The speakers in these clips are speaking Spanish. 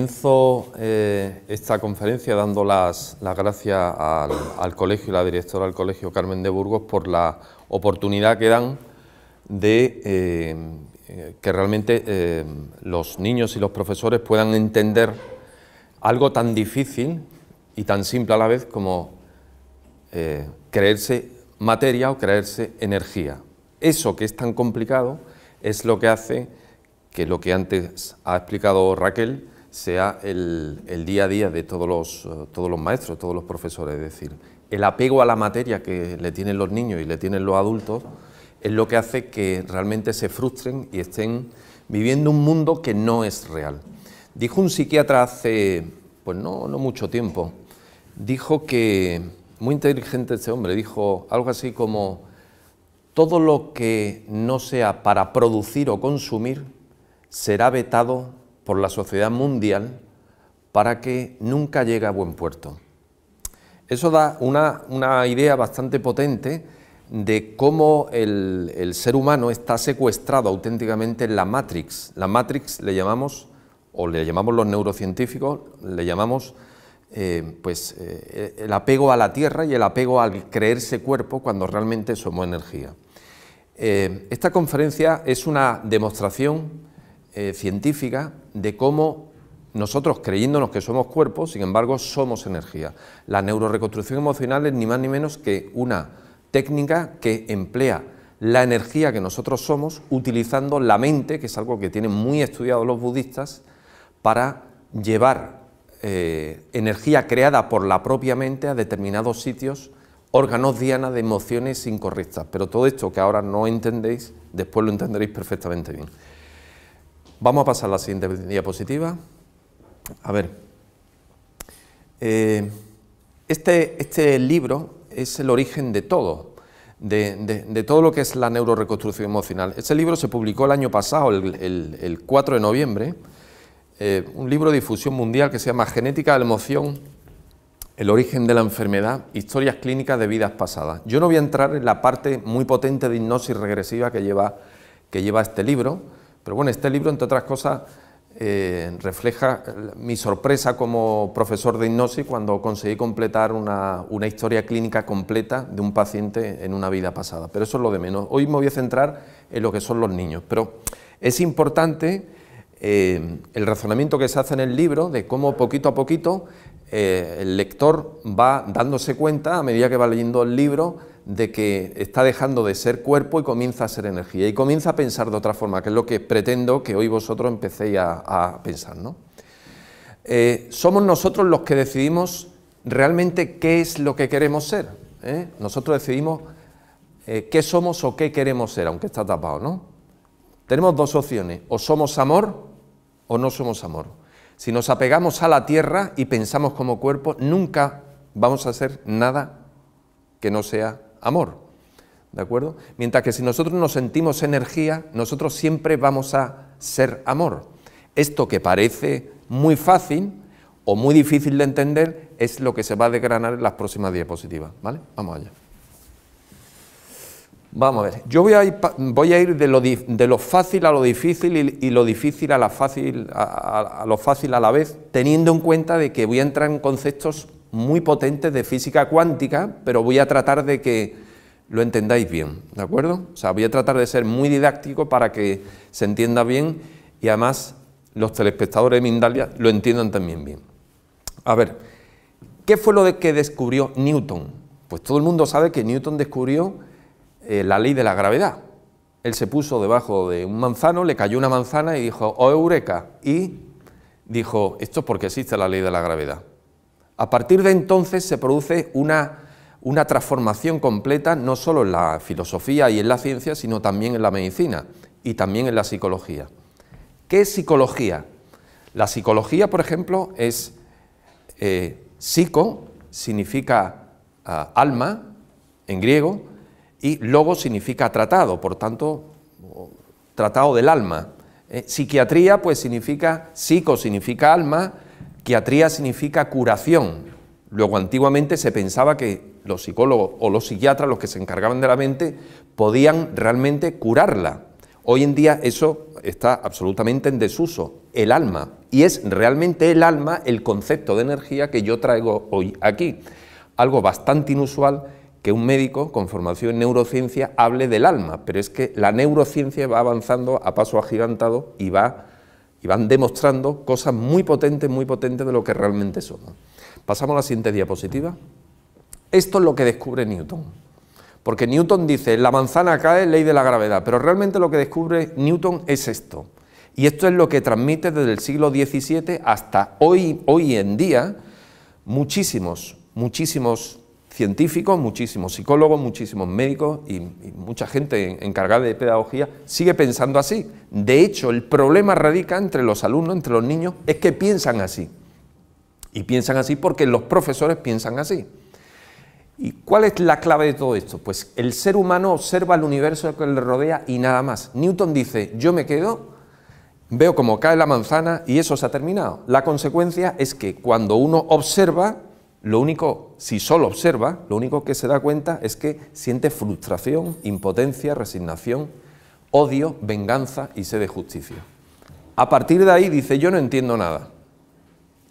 comienzo eh, esta conferencia dando las, gracias al, colegio y la directora del colegio Carmen de Burgos por la oportunidad que dan de eh, eh, que realmente los niños y los profesores puedan entender algo tan difícil y tan simple a la vez como creerse materia o creerse energía. Eso que es tan complicado es lo que hace que lo que antes ha explicado Raquel sea el, día a día de todos los, eh, todos los maestros, todos los profesores. Es decir, el apego a la materia que le tienen los niños y le tienen los adultos es lo que hace que realmente se frustren y estén viviendo un mundo que no es real. Dijo un psiquiatra hace, pues no, no mucho tiempo, dijo que, muy inteligente este hombre, dijo algo así como, todo lo que no sea para producir o consumir será vetado por la sociedad mundial para que nunca llegue a buen puerto. Eso da una, idea bastante potente de cómo el, ser humano está secuestrado auténticamente en la Matrix. La Matrix le llamamos, o le llamamos los neurocientíficos, le llamamos eh, pues, eh, el apego a la Tierra y el apego al creerse cuerpo cuando realmente somos energía. Eh, esta conferencia es una demostración eh, científica de cómo nosotros creyéndonos que somos cuerpos, sin embargo, somos energía. La neuroreconstrucción emocional es ni más ni menos que una técnica que emplea la energía que nosotros somos utilizando la mente, que es algo que tienen muy estudiado los budistas, para llevar eh, energía creada por la propia mente a determinados sitios, órganos diana de emociones incorrectas. Pero todo esto que ahora no entendéis, después lo entenderéis perfectamente bien. Vamos a pasar a la siguiente diapositiva. A ver. Eh, este, este, libro es el origen de todo, de, todo lo que es la neuroreconstrucción emocional. Este libro se publicó el año pasado, el, 4 de noviembre, eh, un libro de difusión mundial que se llama Genética de la emoción, el origen de la enfermedad, historias clínicas de vidas pasadas. Yo no voy a entrar en la parte muy potente de hipnosis regresiva que lleva, que lleva este libro, pero bueno, este libro, entre otras cosas, eh, refleja mi sorpresa como profesor de hipnosis cuando conseguí completar una, una, historia clínica completa de un paciente en una vida pasada. Pero eso es lo de menos. Hoy me voy a centrar en lo que son los niños. Pero es importante eh, el razonamiento que se hace en el libro de cómo poquito a poquito eh, el lector va dándose cuenta, a medida que va leyendo el libro, de que está dejando de ser cuerpo y comienza a ser energía, y comienza a pensar de otra forma, que es lo que pretendo que hoy vosotros empecéis a, pensar. ¿no? Eh, somos nosotros los que decidimos realmente qué es lo que queremos ser. ¿eh? Nosotros decidimos eh, qué somos o qué queremos ser, aunque está tapado, ¿no? Tenemos dos opciones, o somos amor o no somos amor. Si nos apegamos a la tierra y pensamos como cuerpo, nunca vamos a ser nada que no sea amor. ¿De acuerdo? Mientras que si nosotros nos sentimos energía, nosotros siempre vamos a ser amor. Esto que parece muy fácil o muy difícil de entender es lo que se va a desgranar en las próximas diapositivas. ¿Vale? Vamos allá. Vamos a ver, yo voy a ir, de, lo, fácil a lo difícil y, lo difícil a, fácil, lo fácil a la vez, teniendo en cuenta de que voy a entrar en conceptos muy potentes de física cuántica, pero voy a tratar de que lo entendáis bien, ¿de acuerdo? O sea, voy a tratar de ser muy didáctico para que se entienda bien y además los telespectadores de Mindalia lo entiendan también bien. A ver, ¿qué fue lo de que descubrió Newton? Pues todo el mundo sabe que Newton descubrió eh, la ley de la gravedad. Él se puso debajo de un manzano, le cayó una manzana y dijo, ¡oh, eureka! Y dijo, esto es porque existe la ley de la gravedad. A partir de entonces se produce una, transformación completa, no solo en la filosofía y en la ciencia, sino también en la medicina y también en la psicología. ¿Qué es psicología? La psicología, por ejemplo, es eh, psico, significa ah, alma en griego, y logo significa tratado, por tanto, tratado del alma. Eh, psiquiatría, pues significa psico, significa alma, Quiatría significa curación. Luego, antiguamente se pensaba que los psicólogos o los psiquiatras, los que se encargaban de la mente, podían realmente curarla. Hoy en día eso está absolutamente en desuso, el alma. Y es realmente el alma el concepto de energía que yo traigo hoy aquí. Algo bastante inusual que un médico con formación en neurociencia hable del alma, pero es que la neurociencia va avanzando a paso agigantado y va y van demostrando cosas muy potentes, muy potentes de lo que realmente somos. Pasamos a la siguiente diapositiva. Esto es lo que descubre Newton. Porque Newton dice, la manzana cae, ley de la gravedad, pero realmente lo que descubre Newton es esto. Y esto es lo que transmite desde el siglo XVII hasta hoy, hoy en día muchísimos, muchísimos científicos, muchísimos psicólogos, muchísimos médicos y, mucha gente encargada de pedagogía sigue pensando así. De hecho, el problema radica entre los alumnos, entre los niños, es que piensan así. Y piensan así porque los profesores piensan así. ¿Y cuál es la clave de todo esto? Pues el ser humano observa el universo que le rodea y nada más. Newton dice, yo me quedo, veo cómo cae la manzana y eso se ha terminado. La consecuencia es que cuando uno observa, lo único, si solo observa, lo único que se da cuenta es que siente frustración, impotencia, resignación, odio, venganza y sed de justicia. A partir de ahí dice, yo no entiendo nada.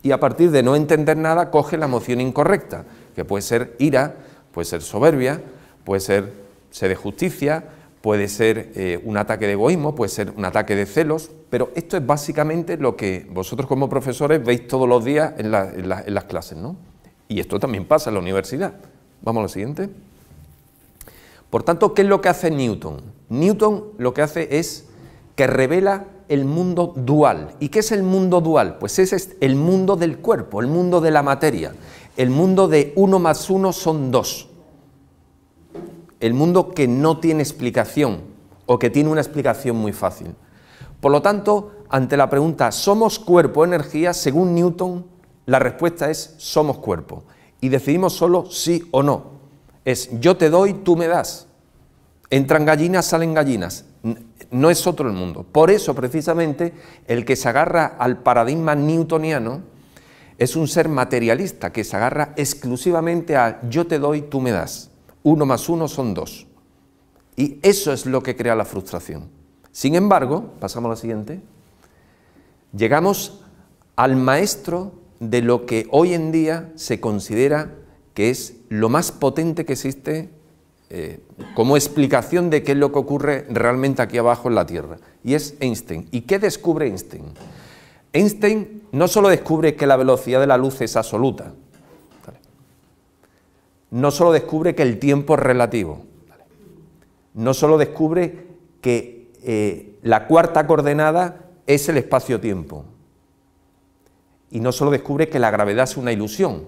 Y a partir de no entender nada, coge la emoción incorrecta, que puede ser ira, puede ser soberbia, puede ser sed de justicia, puede ser eh, un ataque de egoísmo, puede ser un ataque de celos, pero esto es básicamente lo que vosotros como profesores veis todos los días en, en las clases, ¿no? Y esto también pasa en la universidad. Vamos a lo siguiente. Por tanto, ¿qué es lo que hace Newton? Newton lo que hace es que revela el mundo dual. ¿Y qué es el mundo dual? Pues ese es el mundo del cuerpo, el mundo de la materia, el mundo de uno más uno son dos. El mundo que no tiene explicación o que tiene una explicación muy fácil. Por lo tanto, ante la pregunta, ¿somos o cuerpo-energía? Según Newton, la respuesta es somos cuerpo y decidimos solo sí o no. Es yo te doy, tú me das. Entran gallinas, salen gallinas. No es otro el mundo. Por eso precisamente el que se agarra al paradigma newtoniano es un ser materialista que se agarra exclusivamente a yo te doy, tú me das. Uno más uno son dos. Y eso es lo que crea la frustración. Sin embargo, pasamos a la siguiente, llegamos al maestro de lo que hoy en día se considera que es lo más potente que existe eh, como explicación de qué es lo que ocurre realmente aquí abajo en la Tierra, y es Einstein. ¿Y qué descubre Einstein? Einstein no solo descubre que la velocidad de la luz es absoluta, no solo descubre que el tiempo es relativo, no solo descubre que eh, la cuarta coordenada es el espacio-tiempo, y no solo descubre que la gravedad es una ilusión,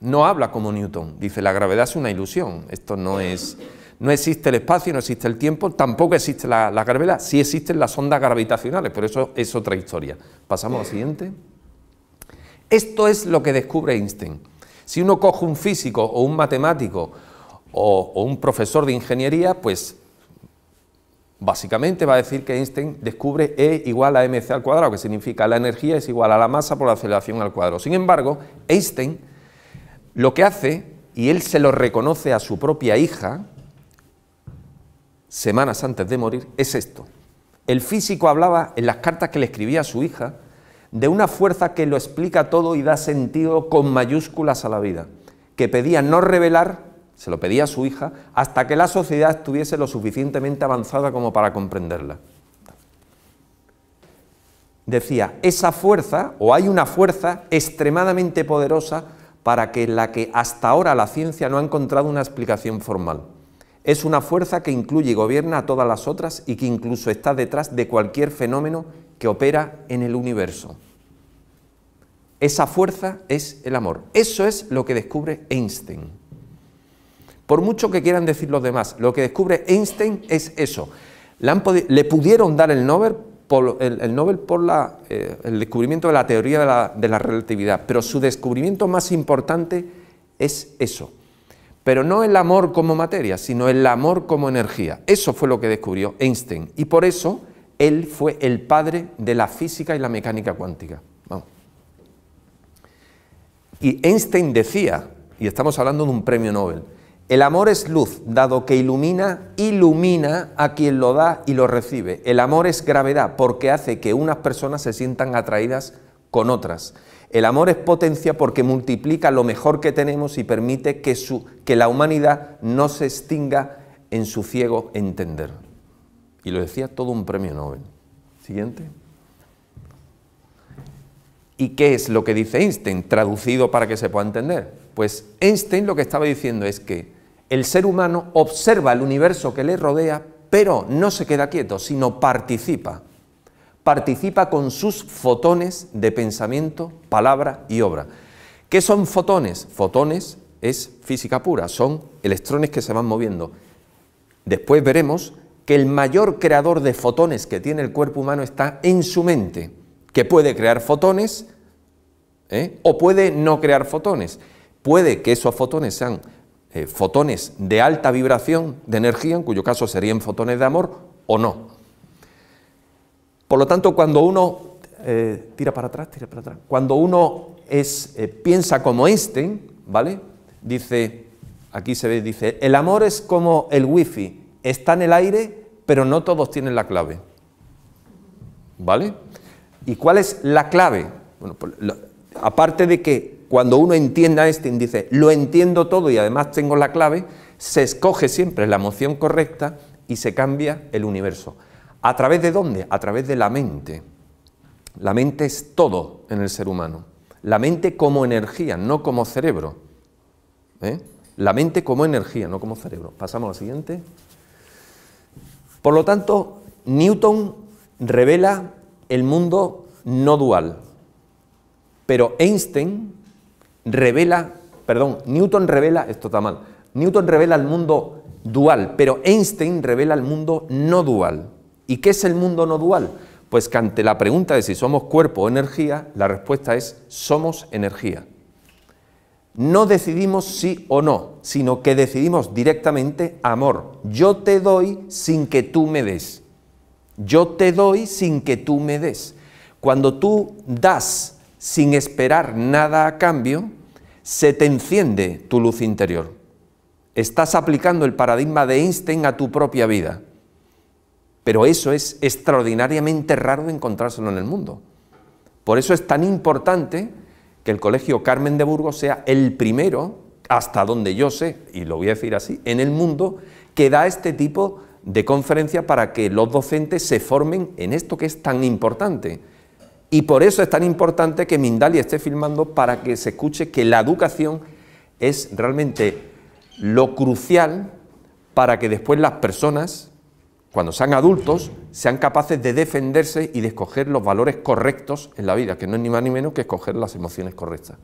no habla como Newton, dice la gravedad es una ilusión, esto no es... No existe el espacio, no existe el tiempo, tampoco existe la, gravedad, sí existen las ondas gravitacionales, pero eso es otra historia. Pasamos al siguiente. Esto es lo que descubre Einstein. Si uno coge un físico o un matemático o un profesor de ingeniería, pues Básicamente va a decir que Einstein descubre E igual a mc al cuadrado, que significa la energía es igual a la masa por la aceleración al cuadrado. Sin embargo, Einstein lo que hace, y él se lo reconoce a su propia hija, semanas antes de morir, es esto. El físico hablaba en las cartas que le escribía a su hija de una fuerza que lo explica todo y da sentido con mayúsculas a la vida, que pedía no revelar se lo pedía a su hija, hasta que la sociedad estuviese lo suficientemente avanzada como para comprenderla. Decía, esa fuerza, o hay una fuerza extremadamente poderosa para que la que hasta ahora la ciencia no ha encontrado una explicación formal. Es una fuerza que incluye y gobierna a todas las otras y que incluso está detrás de cualquier fenómeno que opera en el universo. Esa fuerza es el amor. Eso es lo que descubre Einstein. Por mucho que quieran decir los demás, lo que descubre Einstein es eso. Le, pudieron dar el Nobel por, el, eh, el descubrimiento de la teoría de la, relatividad, pero su descubrimiento más importante es eso. Pero no el amor como materia, sino el amor como energía. Eso fue lo que descubrió Einstein. Y por eso él fue el padre de la física y la mecánica cuántica. Y Einstein decía, y estamos hablando de un premio Nobel, el amor es luz, dado que ilumina, ilumina a quien lo da y lo recibe. El amor es gravedad, porque hace que unas personas se sientan atraídas con otras. El amor es potencia porque multiplica lo mejor que tenemos y permite que, la humanidad no se extinga en su ciego entender. Y lo decía todo un premio Nobel. Siguiente. ¿Y qué es lo que dice Einstein? Traducido para que se pueda entender. Pues Einstein lo que estaba diciendo es que el ser humano observa el universo que le rodea, pero no se queda quieto, sino participa. Participa con sus fotones de pensamiento, palabra y obra. ¿Qué son fotones? Fotones es física pura, son electrones que se van moviendo. Después veremos que el mayor creador de fotones que tiene el cuerpo humano está en su mente, que puede crear fotones ¿eh? o puede no crear fotones. Puede que esos fotones sean eh, fotones de alta vibración de energía, en cuyo caso serían fotones de amor, o no. Por lo tanto, cuando uno eh, tira para atrás, tira para atrás, cuando uno es, eh, piensa como Einstein, ¿vale? Dice, aquí se ve, dice, el amor es como el wifi, está en el aire, pero no todos tienen la clave. ¿Vale? ¿Y cuál es la clave? Bueno, pues, aparte de que cuando uno entienda este dice, lo entiendo todo y además tengo la clave, se escoge siempre la emoción correcta y se cambia el universo. ¿A través de dónde? A través de la mente. La mente es todo en el ser humano. La mente como energía, no como cerebro. ¿Eh? La mente como energía, no como cerebro. Pasamos a la siguiente. Por lo tanto, Newton revela el mundo no dual, pero Einstein revela, perdón, Newton revela, esto está mal, Newton revela el mundo dual, pero Einstein revela el mundo no dual. ¿Y qué es el mundo no dual? Pues que ante la pregunta de si somos cuerpo o energía, la respuesta es somos energía. No decidimos sí o no, sino que decidimos directamente amor. Yo te doy sin que tú me des. Yo te doy sin que tú me des. Cuando tú das sin esperar nada a cambio, se te enciende tu luz interior. Estás aplicando el paradigma de Einstein a tu propia vida. Pero eso es extraordinariamente raro de encontrárselo en el mundo. Por eso es tan importante que el Colegio Carmen de Burgos sea el primero, hasta donde yo sé, y lo voy a decir así, en el mundo, que da este tipo de conferencia para que los docentes se formen en esto que es tan importante, y por eso es tan importante que Mindalia esté filmando para que se escuche que la educación es realmente lo crucial para que después las personas, cuando sean adultos, sean capaces de defenderse y de escoger los valores correctos en la vida, que no es ni más ni menos que escoger las emociones correctas.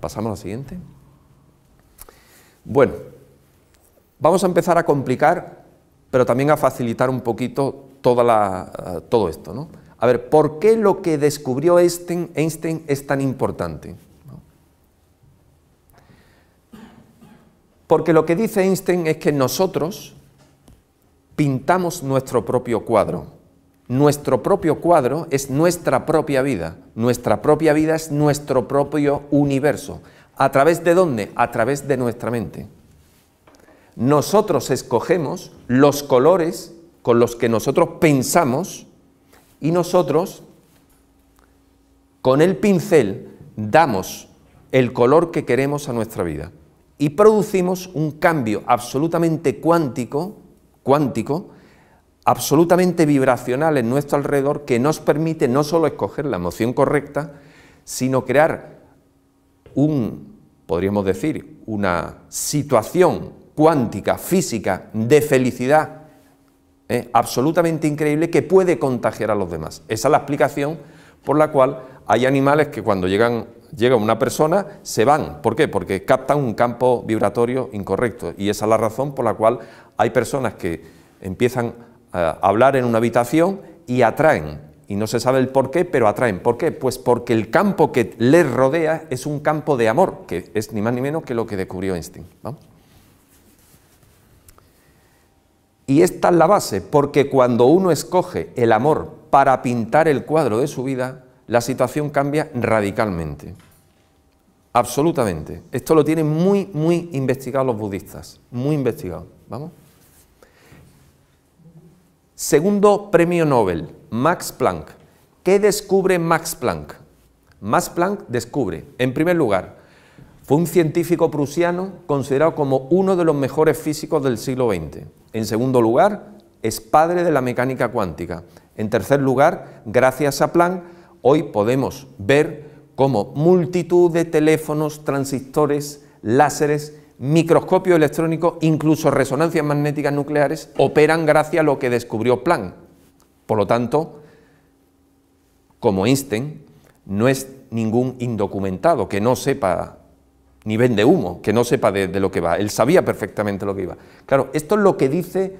Pasamos a la siguiente. Bueno, vamos a empezar a complicar, pero también a facilitar un poquito toda la, eh, todo esto. ¿no? A ver, ¿por qué lo que descubrió Einstein, es tan importante? Porque lo que dice Einstein es que nosotros pintamos nuestro propio cuadro. Nuestro propio cuadro es nuestra propia vida. Nuestra propia vida es nuestro propio universo. ¿A través de dónde? A través de nuestra mente. Nosotros escogemos los colores con los que nosotros pensamos y nosotros con el pincel damos el color que queremos a nuestra vida y producimos un cambio absolutamente cuántico, cuántico, absolutamente vibracional en nuestro alrededor que nos permite no solo escoger la emoción correcta, sino crear un, podríamos decir, una situación cuántica, física, de felicidad absolutamente increíble que puede contagiar a los demás. Esa es la explicación por la cual hay animales que cuando llegan, llega una persona se van. ¿Por qué? Porque captan un campo vibratorio incorrecto y esa es la razón por la cual hay personas que empiezan a hablar en una habitación y atraen y no se sabe el por qué, pero atraen. ¿Por qué? Pues porque el campo que les rodea es un campo de amor, que es ni más ni menos que lo que descubrió Einstein. Y esta es la base, porque cuando uno escoge el amor para pintar el cuadro de su vida, la situación cambia radicalmente. Absolutamente. Esto lo tienen muy, muy investigado los budistas. Muy investigado. ¿Vamos? Segundo premio Nobel, Max Planck. ¿Qué descubre Max Planck? Max Planck descubre, en primer lugar, fue un científico prusiano considerado como uno de los mejores físicos del siglo XX. En segundo lugar, es padre de la mecánica cuántica. En tercer lugar, gracias a Planck, hoy podemos ver cómo multitud de teléfonos, transistores, láseres, microscopio electrónico, incluso resonancias magnéticas nucleares, operan gracias a lo que descubrió Planck. Por lo tanto, como Einstein, no es ningún indocumentado que no sepa ni vende humo, que no sepa de, lo que va. Él sabía perfectamente lo que iba. Claro, esto es lo que dice,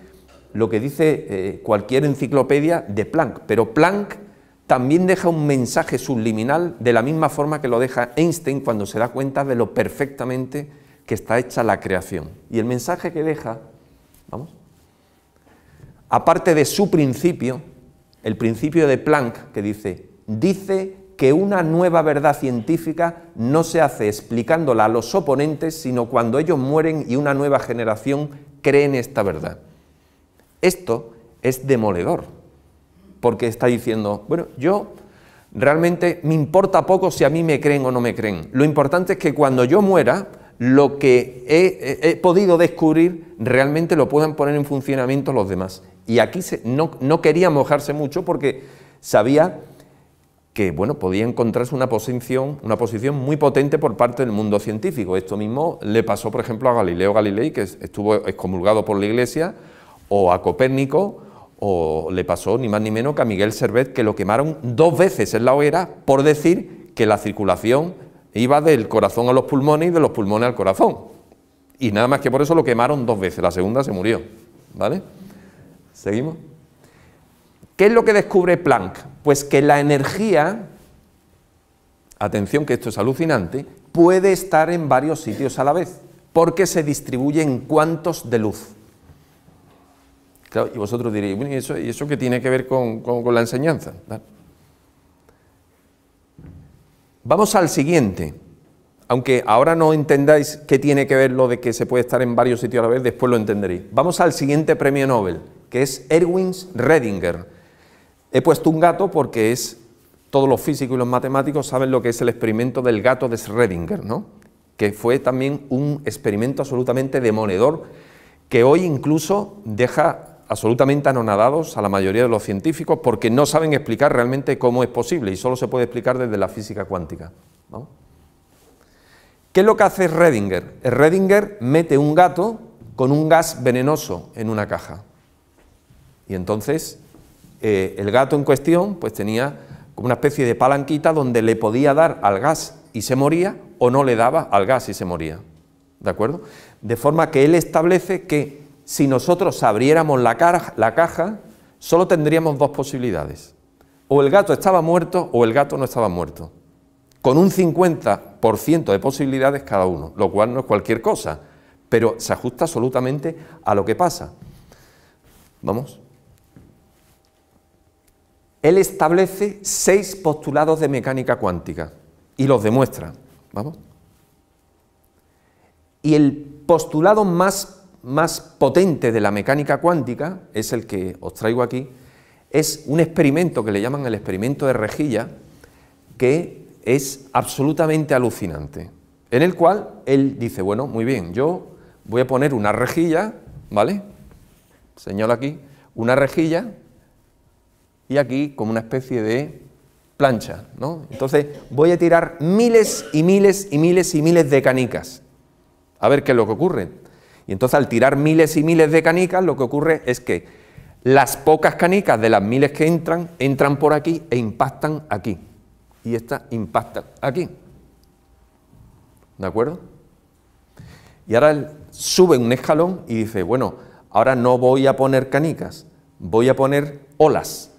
lo que dice eh, cualquier enciclopedia de Planck, pero Planck también deja un mensaje subliminal de la misma forma que lo deja Einstein cuando se da cuenta de lo perfectamente que está hecha la creación. Y el mensaje que deja, vamos, aparte de su principio, el principio de Planck que dice, dice que una nueva verdad científica no se hace explicándola a los oponentes, sino cuando ellos mueren y una nueva generación cree en esta verdad. Esto es demoledor, porque está diciendo, bueno, yo realmente me importa poco si a mí me creen o no me creen. Lo importante es que cuando yo muera, lo que he, podido descubrir realmente lo puedan poner en funcionamiento los demás. Y aquí no quería mojarse mucho porque sabía que bueno, podía encontrarse una posición, una posición muy potente por parte del mundo científico. Esto mismo le pasó, por ejemplo, a Galileo Galilei, que estuvo excomulgado por la Iglesia, o a Copérnico, o le pasó ni más ni menos que a Miguel Servet, que lo quemaron dos veces en la hoguera por decir que la circulación iba del corazón a los pulmones y de los pulmones al corazón. Y nada más que por eso lo quemaron dos veces, la segunda se murió. ¿Vale? ¿Seguimos? ¿Qué es lo que descubre Planck? Pues que la energía, atención que esto es alucinante, puede estar en varios sitios a la vez, porque se distribuye en cuantos de luz. y vosotros diréis, ¿y eso, qué tiene que ver con, la enseñanza? Vamos al siguiente. Aunque ahora no entendáis qué tiene que ver lo de que se puede estar en varios sitios a la vez, después lo entenderéis. Vamos al siguiente premio Nobel, que es Erwin Redinger He puesto un gato porque es, todos los físicos y los matemáticos saben lo que es el experimento del gato de Schrödinger, ¿no? que fue también un experimento absolutamente demoledor, que hoy incluso deja absolutamente anonadados a la mayoría de los científicos porque no saben explicar realmente cómo es posible y solo se puede explicar desde la física cuántica. ¿Qué es lo que hace Schrödinger? Schrödinger mete un gato con un gas venenoso en una caja. Y entonces eh, el gato en cuestión pues tenía como una especie de palanquita donde le podía dar al gas y se moría o no le daba al gas y se moría. ¿De acuerdo? De forma que él establece que si nosotros abriéramos la, caja, la caja, solo tendríamos dos posibilidades. O el gato estaba muerto o el gato no estaba muerto. Con un 50% de posibilidades cada uno, lo cual no es cualquier cosa, pero se ajusta absolutamente a lo que pasa. Vamos él establece seis postulados de mecánica cuántica y los demuestra. ¿Vamos? Y el postulado más, más potente de la mecánica cuántica, es el que os traigo aquí, es un experimento que le llaman el experimento de rejilla, que es absolutamente alucinante, en el cual él dice, bueno, muy bien, yo voy a poner una rejilla, ¿vale? Señalo aquí, una rejilla y aquí como una especie de plancha. ¿no? Entonces voy a tirar miles y miles y miles y miles de canicas, a ver qué es lo que ocurre. Y entonces al tirar miles y miles de canicas, lo que ocurre es que las pocas canicas de las miles que entran, entran por aquí e impactan aquí. Y esta impacta aquí. ¿De acuerdo? Y ahora él sube un escalón y dice, bueno, ahora no voy a poner canicas, voy a poner olas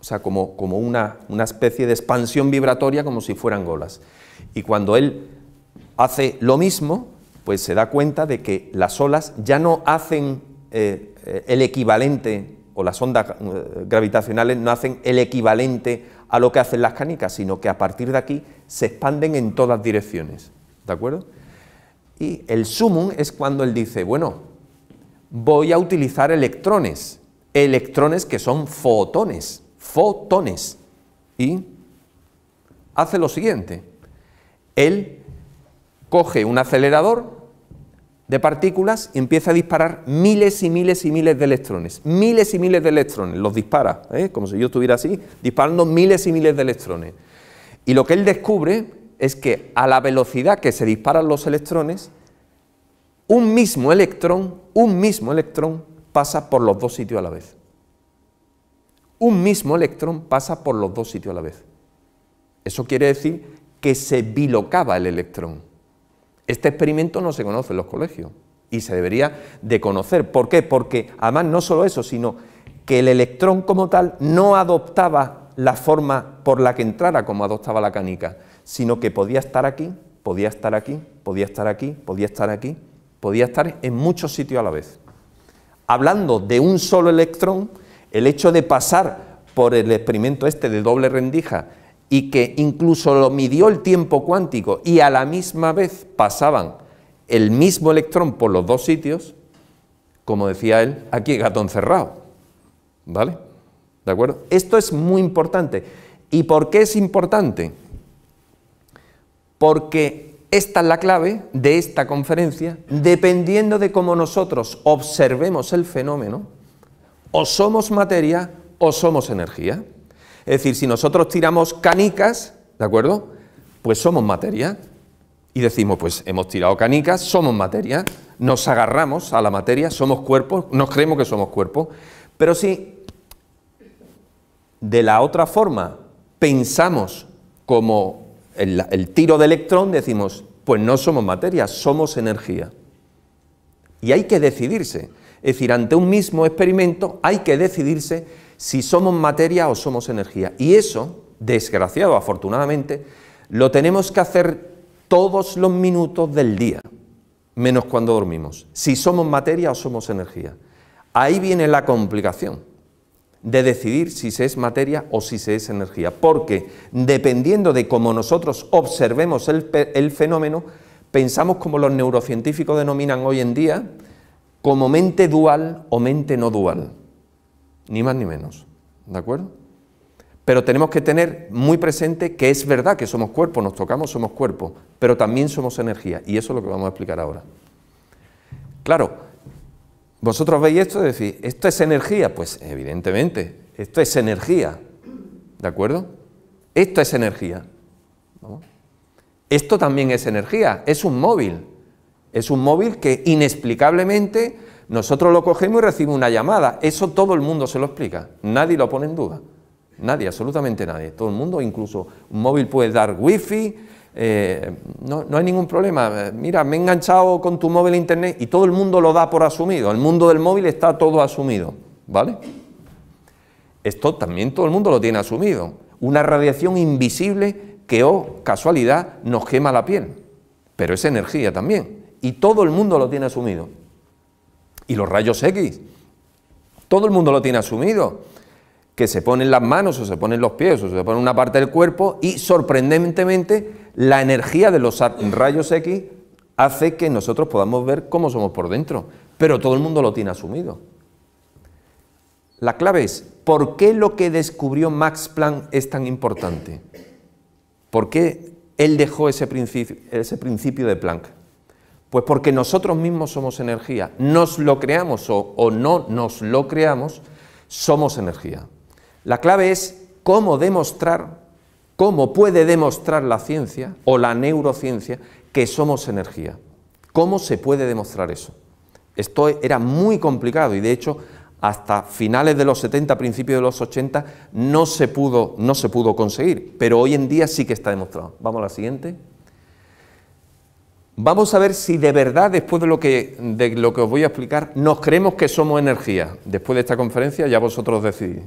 o sea, como, una, especie de expansión vibratoria como si fueran olas. Y cuando él hace lo mismo, pues se da cuenta de que las olas ya no hacen eh, el equivalente, o las ondas eh, gravitacionales no hacen el equivalente a lo que hacen las canicas, sino que a partir de aquí se expanden en todas direcciones. ¿De acuerdo? Y el sumum es cuando él dice, bueno, voy a utilizar electrones, electrones que son fotones fotones. Y hace lo siguiente, él coge un acelerador de partículas y empieza a disparar miles y miles y miles de electrones, miles y miles de electrones, los dispara, ¿eh? como si yo estuviera así, disparando miles y miles de electrones. Y lo que él descubre es que a la velocidad que se disparan los electrones, un mismo electrón, un mismo electrón pasa por los dos sitios a la vez un mismo electrón pasa por los dos sitios a la vez. Eso quiere decir que se bilocaba el electrón. Este experimento no se conoce en los colegios y se debería de conocer. ¿Por qué? Porque además no solo eso, sino que el electrón como tal no adoptaba la forma por la que entrara como adoptaba la canica, sino que podía estar aquí, podía estar aquí, podía estar aquí, podía estar aquí, podía estar en muchos sitios a la vez. Hablando de un solo electrón, el hecho de pasar por el experimento este de doble rendija y que incluso lo midió el tiempo cuántico y a la misma vez pasaban el mismo electrón por los dos sitios, como decía él, aquí gatón cerrado. ¿Vale? ¿De acuerdo? Esto es muy importante. ¿Y por qué es importante? Porque esta es la clave de esta conferencia. Dependiendo de cómo nosotros observemos el fenómeno, o somos materia o somos energía. Es decir, si nosotros tiramos canicas, ¿de acuerdo? Pues somos materia. Y decimos, pues hemos tirado canicas, somos materia, nos agarramos a la materia, somos cuerpos, nos creemos que somos cuerpos. Pero si de la otra forma pensamos como el, tiro de electrón, decimos, pues no somos materia, somos energía. Y hay que decidirse. Es decir, ante un mismo experimento hay que decidirse si somos materia o somos energía. Y eso, desgraciado afortunadamente, lo tenemos que hacer todos los minutos del día, menos cuando dormimos, si somos materia o somos energía. Ahí viene la complicación de decidir si se es materia o si se es energía, porque dependiendo de cómo nosotros observemos el, el fenómeno, pensamos como los neurocientíficos denominan hoy en día, como mente dual o mente no dual, ni más ni menos, ¿de acuerdo? Pero tenemos que tener muy presente que es verdad que somos cuerpo, nos tocamos, somos cuerpos, pero también somos energía, y eso es lo que vamos a explicar ahora. Claro, vosotros veis esto y decís, ¿esto es energía? Pues evidentemente, esto es energía, ¿de acuerdo? Esto es energía. Esto también es energía, es un móvil, es un móvil que inexplicablemente nosotros lo cogemos y recibe una llamada. Eso todo el mundo se lo explica. Nadie lo pone en duda. Nadie, absolutamente nadie. Todo el mundo, incluso un móvil puede dar wifi, eh, no, no, hay ningún problema. Mira, me he enganchado con tu móvil a internet y todo el mundo lo da por asumido. El mundo del móvil está todo asumido, ¿vale? Esto también todo el mundo lo tiene asumido. Una radiación invisible que, oh, casualidad, nos quema la piel. Pero es energía también y todo el mundo lo tiene asumido. Y los rayos X, todo el mundo lo tiene asumido, que se ponen las manos o se ponen los pies o se pone una parte del cuerpo y sorprendentemente la energía de los rayos X hace que nosotros podamos ver cómo somos por dentro, pero todo el mundo lo tiene asumido. La clave es, ¿por qué lo que descubrió Max Planck es tan importante? ¿Por qué él dejó ese principio, ese principio de Planck? Pues porque nosotros mismos somos energía, nos lo creamos o, no nos lo creamos, somos energía. La clave es cómo demostrar, cómo puede demostrar la ciencia o la neurociencia que somos energía. ¿Cómo se puede demostrar eso? Esto era muy complicado y de hecho hasta finales de los 70, principios de los 80 no no se pudo conseguir, pero hoy en día sí que está demostrado. Vamos a la siguiente. Vamos a ver si de verdad, después de lo, que, lo que os voy a explicar, nos creemos que somos energía. Después de esta conferencia ya vosotros decidís.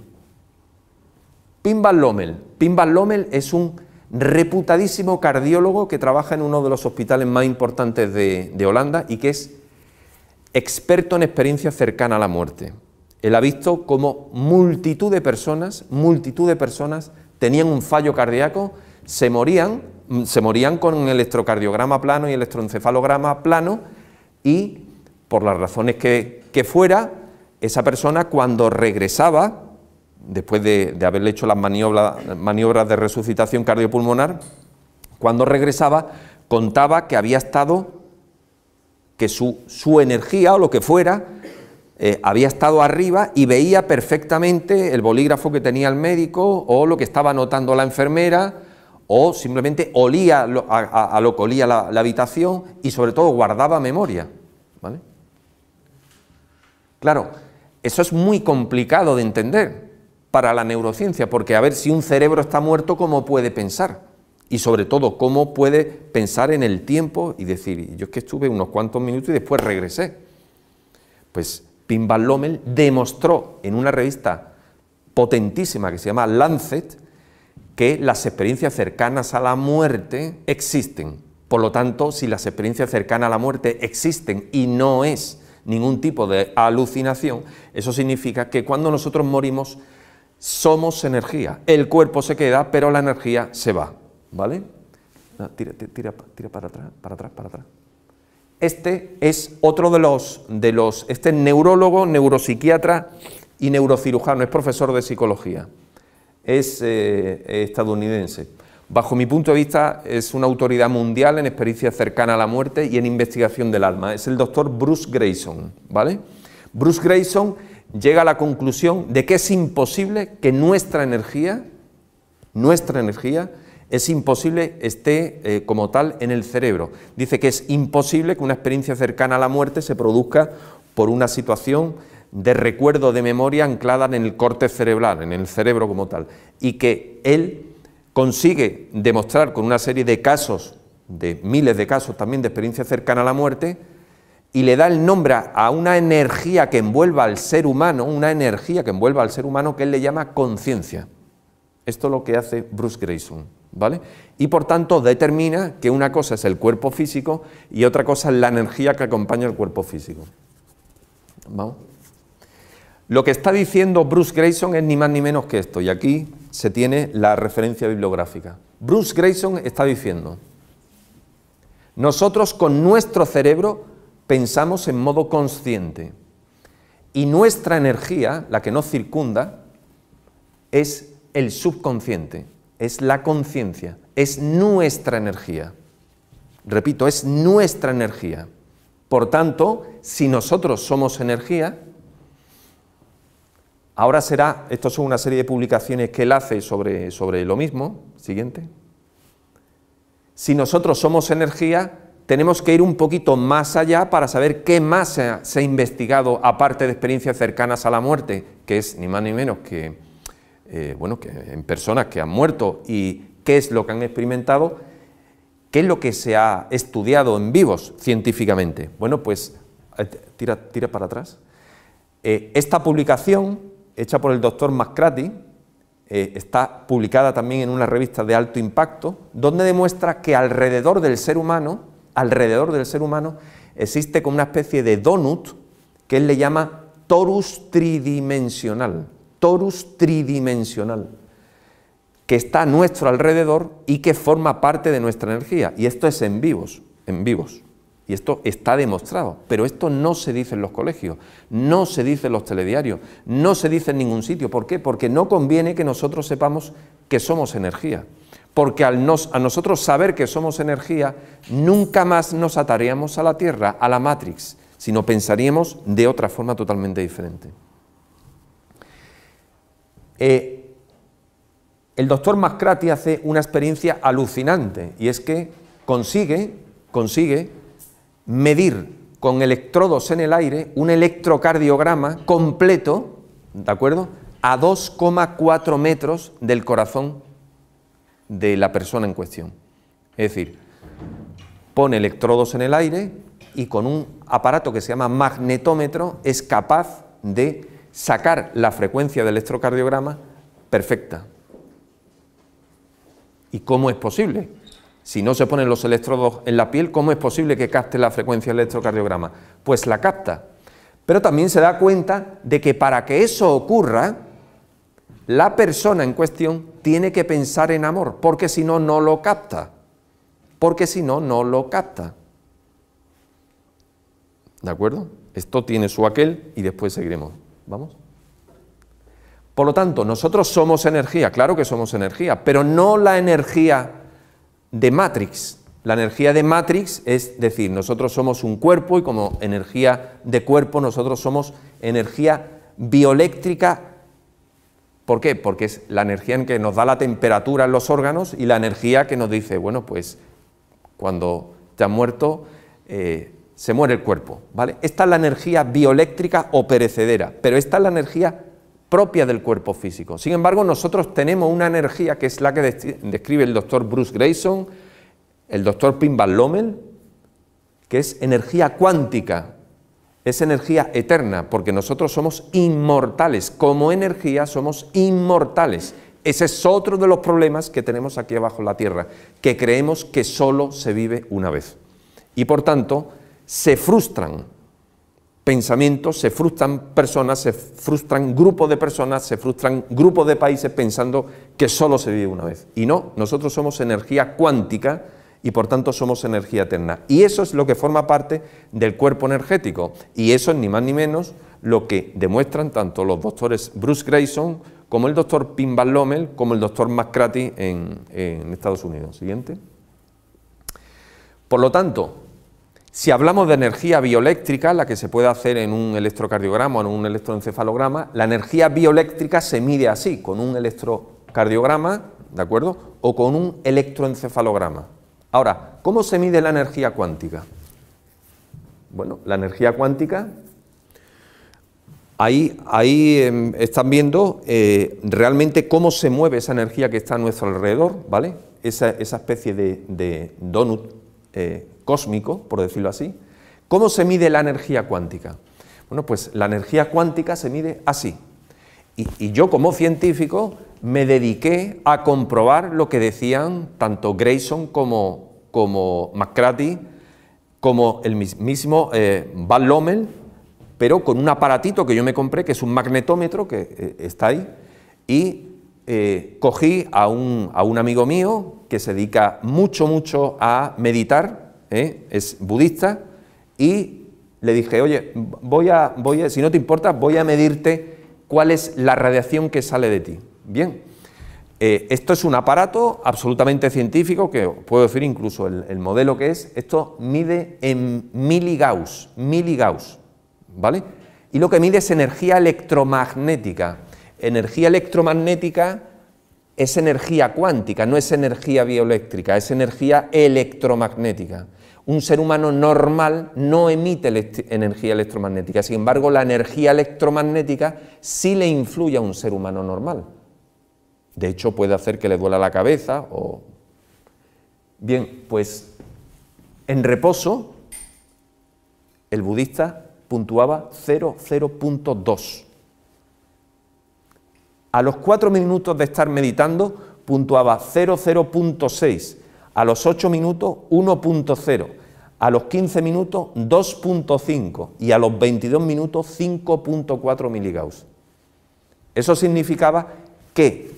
Van Lommel. Van Lommel es un reputadísimo cardiólogo que trabaja en uno de los hospitales más importantes de, Holanda y que es experto en experiencias cercanas a la muerte. Él ha visto cómo multitud de personas, multitud de personas tenían un fallo cardíaco, se morían Mm, se morían con electrocardiograma plano y electroencefalograma plano y por las razones que, que fuera, esa persona cuando regresaba, después de, haberle hecho las maniobras de resucitación cardiopulmonar, cuando regresaba contaba que había estado, que su, energía o lo que fuera, eh, había estado arriba y veía perfectamente el bolígrafo que tenía el médico o lo que estaba anotando la enfermera o simplemente olía a, lo que olía la, habitación y sobre todo guardaba memoria. ¿vale? Claro, eso es muy complicado de entender para la neurociencia, porque a ver si un cerebro está muerto, ¿cómo puede pensar? y sobre todo cómo puede pensar en el tiempo y decir, yo es que estuve unos cuantos minutos y después regresé. Pues Pimbal demostró en una revista potentísima que se llama Lancet, que las experiencias cercanas a la muerte existen. Por lo tanto, si las experiencias cercanas a la muerte existen y no es ningún tipo de alucinación, eso significa que cuando nosotros morimos somos energía. El cuerpo se queda, pero la energía se va. ¿Vale? tira, tira, para atrás, para atrás, para atrás. Este es otro de los, de los, este es neurólogo, neuropsiquiatra y neurocirujano, es profesor de psicología es eh, estadounidense. Bajo mi punto de vista, es una autoridad mundial en experiencia cercana a la muerte y en investigación del alma. Es el doctor Bruce Grayson, ¿vale? Bruce Grayson llega a la conclusión de que es imposible que nuestra energía, nuestra energía, es imposible esté eh, como tal en el cerebro. Dice que es imposible que una experiencia cercana a la muerte se produzca por una situación de recuerdo, de memoria anclada en el corte cerebral, en el cerebro como tal, y que él consigue demostrar con una serie de casos, de miles de casos también de experiencia cercana a la muerte, y le da el nombre a una energía que envuelva al ser humano, una energía que envuelva al ser humano que él le llama conciencia. Esto es lo que hace Bruce Grayson, ¿vale? Y por tanto determina que una cosa es el cuerpo físico y otra cosa es la energía que acompaña al cuerpo físico. Vamos. Lo que está diciendo Bruce Grayson es ni más ni menos que esto, y aquí se tiene la referencia bibliográfica. Bruce Grayson está diciendo, nosotros con nuestro cerebro pensamos en modo consciente y nuestra energía, la que nos circunda, es el subconsciente, es la conciencia, es nuestra energía. Repito, es nuestra energía. Por tanto, si nosotros somos energía, Ahora será, esto son una serie de publicaciones que él hace sobre, sobre lo mismo, siguiente. Si nosotros somos energía, tenemos que ir un poquito más allá para saber qué más se ha, investigado, aparte de experiencias cercanas a la muerte, que es ni más ni menos que, eh, bueno, que en personas que han muerto y qué es lo que han experimentado, qué es lo que se ha estudiado en vivos científicamente. Bueno, pues eh, tira, tira para atrás. Eh, esta publicación hecha por el doctor Mascrati, eh, está publicada también en una revista de alto impacto, donde demuestra que alrededor del ser humano, alrededor del ser humano, existe como una especie de donut que él le llama torus tridimensional, torus tridimensional, que está a nuestro alrededor y que forma parte de nuestra energía. Y esto es en vivos, en vivos. Y esto está demostrado, pero esto no se dice en los colegios, no se dice en los telediarios, no se dice en ningún sitio. ¿Por qué? Porque no conviene que nosotros sepamos que somos energía. Porque al a nosotros saber que somos energía, nunca más nos ataríamos a la Tierra, a la Matrix, sino pensaríamos de otra forma totalmente diferente. Eh, el doctor Mascrati hace una experiencia alucinante y es que consigue, consigue medir con electrodos en el aire un electrocardiograma completo, ¿de acuerdo? A 2,4 metros del corazón de la persona en cuestión. Es decir, pone electrodos en el aire y con un aparato que se llama magnetómetro es capaz de sacar la frecuencia del electrocardiograma perfecta. ¿Y cómo es posible? Si no se ponen los electrodos en la piel, ¿cómo es posible que capte la frecuencia electrocardiograma? Pues la capta. Pero también se da cuenta de que para que eso ocurra, la persona en cuestión tiene que pensar en amor, porque si no, no lo capta. Porque si no, no lo capta. ¿De acuerdo? Esto tiene su aquel y después seguiremos. ¿Vamos? Por lo tanto, nosotros somos energía, claro que somos energía, pero no la energía de Matrix. La energía de Matrix es decir, nosotros somos un cuerpo y como energía de cuerpo nosotros somos energía bioeléctrica. ¿Por qué? Porque es la energía en que nos da la temperatura en los órganos y la energía que nos dice, bueno, pues cuando te has muerto eh, se muere el cuerpo, ¿vale? Esta es la energía bioeléctrica o perecedera, pero esta es la energía propia del cuerpo físico. Sin embargo, nosotros tenemos una energía que es la que describe el doctor Bruce Grayson, el doctor Van Lommel, que es energía cuántica, es energía eterna, porque nosotros somos inmortales, como energía somos inmortales. Ese es otro de los problemas que tenemos aquí abajo en la Tierra, que creemos que solo se vive una vez. Y por tanto, se frustran pensamientos, se frustran personas, se frustran grupos de personas, se frustran grupos de países pensando que solo se vive una vez. Y no, nosotros somos energía cuántica y por tanto somos energía eterna. Y eso es lo que forma parte del cuerpo energético. Y eso es ni más ni menos lo que demuestran tanto los doctores Bruce Grayson como el doctor Pimbal Lommel, como el doctor McCarthy en, en Estados Unidos. Siguiente. Por lo tanto, si hablamos de energía bioeléctrica, la que se puede hacer en un electrocardiograma o en un electroencefalograma, la energía bioeléctrica se mide así, con un electrocardiograma, ¿de acuerdo? O con un electroencefalograma. Ahora, ¿cómo se mide la energía cuántica? Bueno, la energía cuántica, ahí, ahí em, están viendo eh, realmente cómo se mueve esa energía que está a nuestro alrededor, ¿vale? Esa, especie de, donut eh, cósmico, por decirlo así. ¿Cómo se mide la energía cuántica? Bueno, pues la energía cuántica se mide así. Y, yo como científico me dediqué a comprobar lo que decían tanto Grayson como, como como el mismo eh, Van Lommel, pero con un aparatito que yo me compré, que es un magnetómetro que eh, está ahí, y eh, cogí a un, a un, amigo mío que se dedica mucho, mucho a meditar ¿eh? es budista, y le dije, oye, voy a, si no te importa, voy a medirte cuál es la radiación que sale de ti. Bien, eh, esto es un aparato absolutamente científico, que puedo decir incluso el, el modelo que es, esto mide en miligauss, miligauss, ¿vale? Y lo que mide es energía electromagnética. Energía electromagnética es energía cuántica, no es energía bioeléctrica, es energía electromagnética un ser humano normal no emite energía electromagnética. Sin embargo, la energía electromagnética sí le influye a un ser humano normal. De hecho, puede hacer que le duela la cabeza o... Bien, pues en reposo, el budista puntuaba 0,0.2. A los cuatro minutos de estar meditando, puntuaba 0,0.6 a los 8 minutos 1.0, a los 15 minutos 2.5 y a los 22 minutos 5.4 miligauss. Eso significaba que,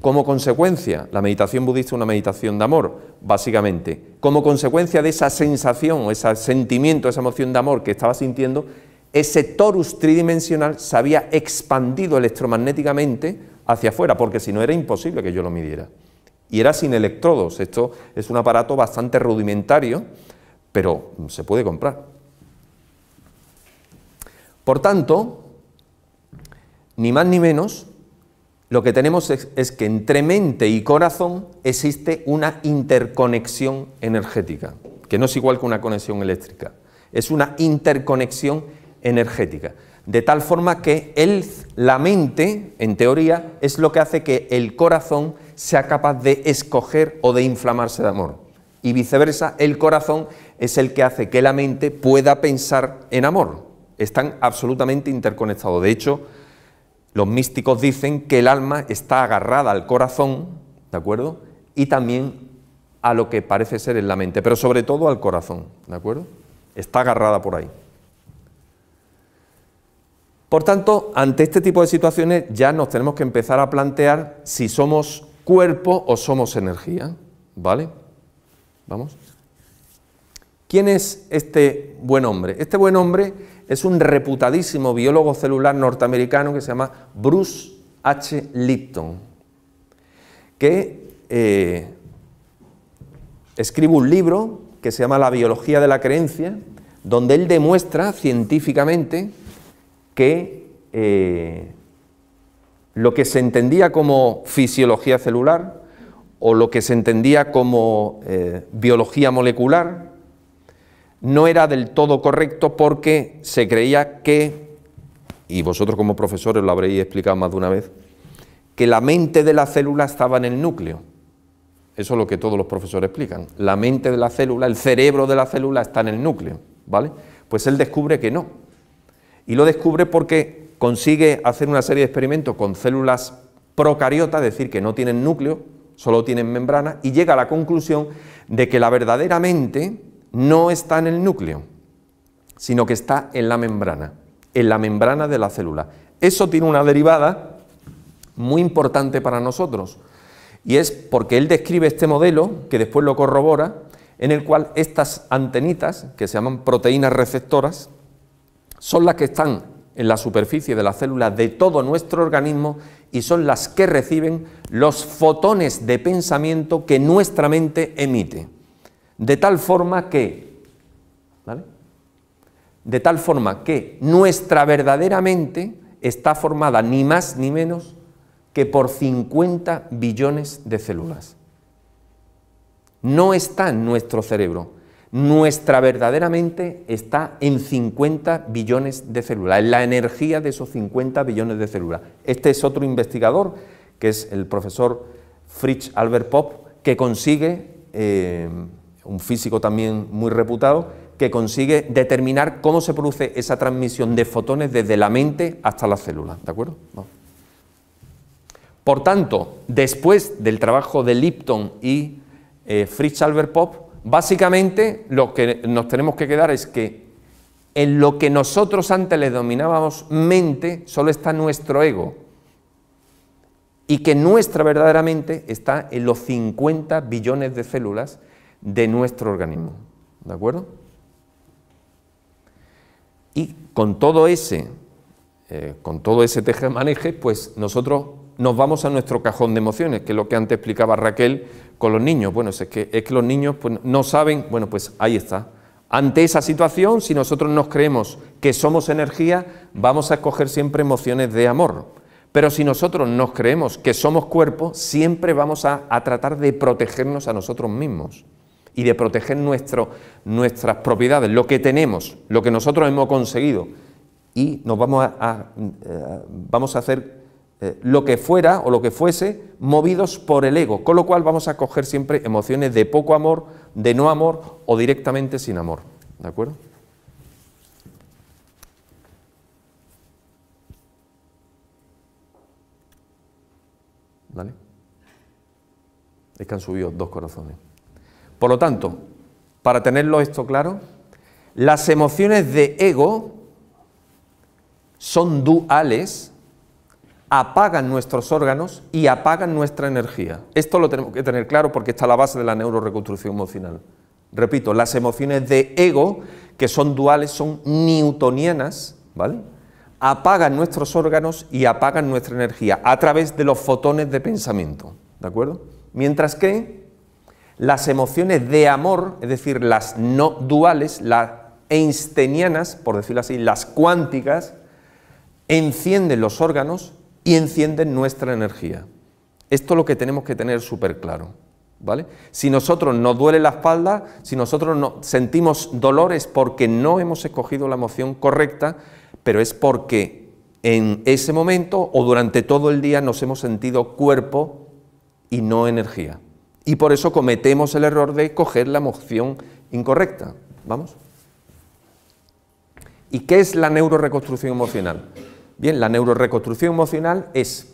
como consecuencia, la meditación budista es una meditación de amor, básicamente, como consecuencia de esa sensación, ese sentimiento, esa emoción de amor que estaba sintiendo, ese torus tridimensional se había expandido electromagnéticamente hacia afuera, porque si no era imposible que yo lo midiera y era sin electrodos. Esto es un aparato bastante rudimentario, pero se puede comprar. Por tanto, ni más ni menos, lo que tenemos es, que entre mente y corazón existe una interconexión energética, que no es igual que una conexión eléctrica, es una interconexión energética. De tal forma que la mente, en teoría, es lo que hace que el corazón sea capaz de escoger o de inflamarse de amor. Y viceversa, el corazón es el que hace que la mente pueda pensar en amor. Están absolutamente interconectados. De hecho, los místicos dicen que el alma está agarrada al corazón, ¿de acuerdo? Y también a lo que parece ser en la mente, pero sobre todo al corazón, ¿de acuerdo? Está agarrada por ahí. Por tanto, ante este tipo de situaciones ya nos tenemos que empezar a plantear si somos cuerpo o somos energía, ¿vale? Vamos. ¿Quién es este buen hombre? Este buen hombre es un reputadísimo biólogo celular norteamericano que se llama Bruce H. Lipton, que eh, escribe un libro que se llama La biología de la creencia, donde él demuestra científicamente que eh, lo que se entendía como fisiología celular o lo que se entendía como eh, biología molecular no era del todo correcto porque se creía que, y vosotros como profesores lo habréis explicado más de una vez, que la mente de la célula estaba en el núcleo. Eso es lo que todos los profesores explican. La mente de la célula, el cerebro de la célula está en el núcleo, ¿vale? Pues él descubre que no. Y lo descubre porque consigue hacer una serie de experimentos con células procariotas, es decir, que no tienen núcleo, solo tienen membrana, y llega a la conclusión de que la verdadera mente no está en el núcleo, sino que está en la membrana, en la membrana de la célula. Eso tiene una derivada muy importante para nosotros, y es porque él describe este modelo, que después lo corrobora, en el cual estas antenitas, que se llaman proteínas receptoras, son las que están en la superficie de la célula de todo nuestro organismo y son las que reciben los fotones de pensamiento que nuestra mente emite. De tal forma que, ¿vale? De tal forma que nuestra verdadera mente está formada ni más ni menos que por 50 billones de células. No está en nuestro cerebro, nuestra verdadera mente está en 50 billones de células, en la energía de esos 50 billones de células. Este es otro investigador, que es el profesor Fritz Albert Popp, que consigue, eh, un físico también muy reputado, que consigue determinar cómo se produce esa transmisión de fotones desde la mente hasta las células. ¿De acuerdo? Por tanto, después del trabajo de Lipton y eh, Fritz Albert Popp, Básicamente lo que nos tenemos que quedar es que en lo que nosotros antes le dominábamos mente solo está nuestro ego y que nuestra verdadera mente está en los 50 billones de células de nuestro organismo. ¿De acuerdo? Y con todo ese, eh, con todo ese teje maneje, pues nosotros nos vamos a nuestro cajón de emociones, que es lo que antes explicaba Raquel con los niños. Bueno, es que, es que los niños pues, no saben, bueno, pues ahí está. Ante esa situación, si nosotros nos creemos que somos energía, vamos a escoger siempre emociones de amor. Pero si nosotros nos creemos que somos cuerpo, siempre vamos a, tratar de protegernos a nosotros mismos y de proteger nuestro, nuestras propiedades, lo que tenemos, lo que nosotros hemos conseguido. Y nos vamos eh, vamos a hacer eh, lo que fuera o lo que fuese, movidos por el ego, con lo cual vamos a coger siempre emociones de poco amor, de no amor o directamente sin amor. ¿De acuerdo? ¿Vale? Es que han subido dos corazones. Por lo tanto, para tenerlo esto claro, las emociones de ego son duales apagan nuestros órganos y apagan nuestra energía. Esto lo tenemos que tener claro porque está la base de la neuroreconstrucción emocional. Repito, las emociones de ego, que son duales, son newtonianas, ¿vale? Apagan nuestros órganos y apagan nuestra energía a través de los fotones de pensamiento, ¿de acuerdo? Mientras que las emociones de amor, es decir, las no duales, las einsteinianas, por decirlo así, las cuánticas, encienden los órganos y encienden nuestra energía. Esto es lo que tenemos que tener súper claro. ¿Vale? Si nosotros nos duele la espalda, si nosotros no, sentimos dolores porque no hemos escogido la emoción correcta, pero es porque en ese momento o durante todo el día nos hemos sentido cuerpo y no energía. Y por eso cometemos el error de coger la emoción incorrecta. ¿Vamos? ¿Y qué es la neuroreconstrucción emocional? Bien, la neuroreconstrucción emocional es,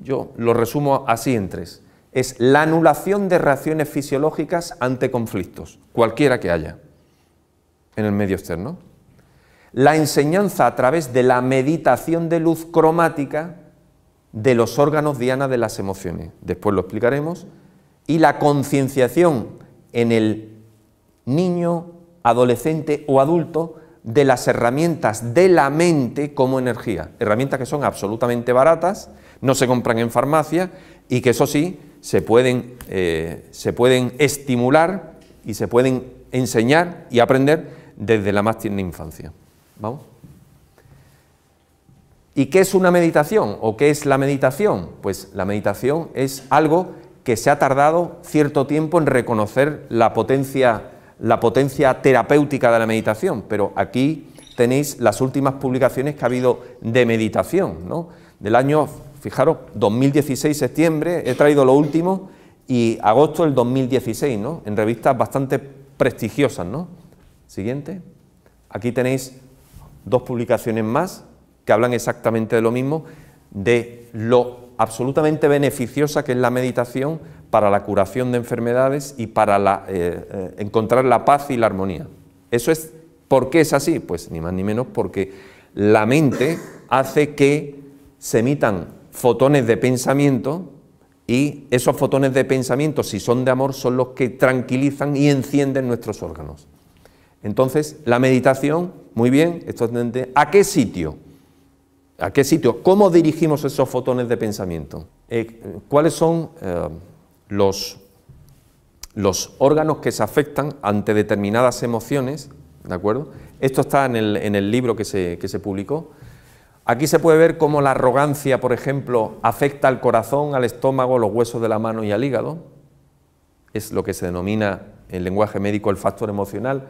yo lo resumo así en tres, es la anulación de reacciones fisiológicas ante conflictos, cualquiera que haya, en el medio externo. La enseñanza a través de la meditación de luz cromática de los órganos diana de las emociones, después lo explicaremos, y la concienciación en el niño, adolescente o adulto de las herramientas de la mente como energía. Herramientas que son absolutamente baratas, no se compran en farmacia y que eso sí, se pueden, eh, se pueden estimular y se pueden enseñar y aprender desde la más tierna infancia. ¿Vamos? ¿Y qué es una meditación o qué es la meditación? Pues la meditación es algo que se ha tardado cierto tiempo en reconocer la potencia la potencia terapéutica de la meditación, pero aquí tenéis las últimas publicaciones que ha habido de meditación, ¿no? Del año, fijaros, 2016, septiembre, he traído lo último, y agosto del 2016, ¿no? En revistas bastante prestigiosas, ¿no? Siguiente. Aquí tenéis dos publicaciones más que hablan exactamente de lo mismo, de lo absolutamente beneficiosa que es la meditación para la curación de enfermedades y para eh, eh, encontrar la paz y la armonía. Eso es, ¿Por qué es así? Pues ni más ni menos porque la mente hace que se emitan fotones de pensamiento y esos fotones de pensamiento, si son de amor, son los que tranquilizan y encienden nuestros órganos. Entonces, la meditación, muy bien, esto es ¿a qué sitio? ¿A qué sitio? ¿Cómo dirigimos esos fotones de pensamiento? Eh, ¿Cuáles son eh, los, órganos que se afectan ante determinadas emociones? ¿De acuerdo? Esto está en el, libro que se, que se publicó. Aquí se puede ver cómo la arrogancia, por ejemplo, afecta al corazón, al estómago, los huesos de la mano y al hígado. Es lo que se denomina en lenguaje médico el factor emocional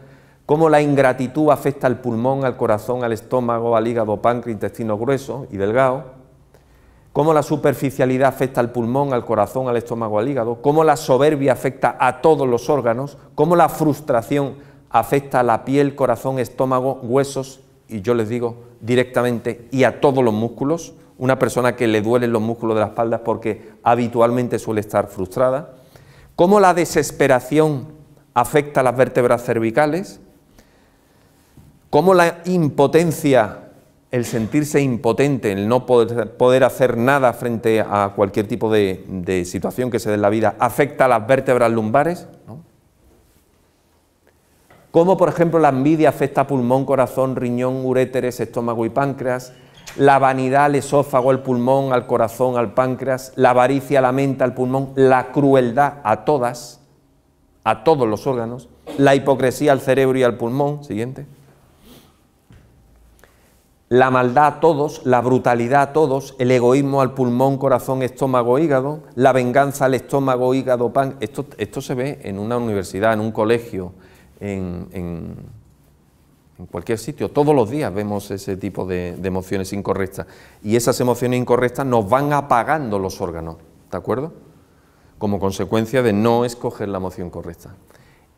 cómo la ingratitud afecta al pulmón, al corazón, al estómago, al hígado, páncreas, intestino grueso y delgado, cómo la superficialidad afecta al pulmón, al corazón, al estómago, al hígado, cómo la soberbia afecta a todos los órganos, cómo la frustración afecta a la piel, corazón, estómago, huesos y yo les digo directamente y a todos los músculos, una persona que le duelen los músculos de la espalda porque habitualmente suele estar frustrada, cómo la desesperación afecta a las vértebras cervicales, cómo la impotencia, el sentirse impotente, el no poder, hacer nada frente a cualquier tipo de, situación que se dé en la vida, afecta a las vértebras lumbares. Cómo, por ejemplo, la envidia afecta a pulmón, corazón, riñón, uréteres, estómago y páncreas. La vanidad al esófago, al pulmón, al corazón, al páncreas. La avaricia, la mente, al pulmón. La crueldad a todas, a todos los órganos. La hipocresía al cerebro y al pulmón. Siguiente la maldad a todos, la brutalidad a todos, el egoísmo al pulmón, corazón, estómago, hígado, la venganza al estómago, hígado, pan. Esto, se ve en una universidad, en un colegio, en, cualquier sitio. Todos los días vemos ese tipo de, de, emociones incorrectas. Y esas emociones incorrectas nos van apagando los órganos, ¿de acuerdo? Como consecuencia de no escoger la emoción correcta.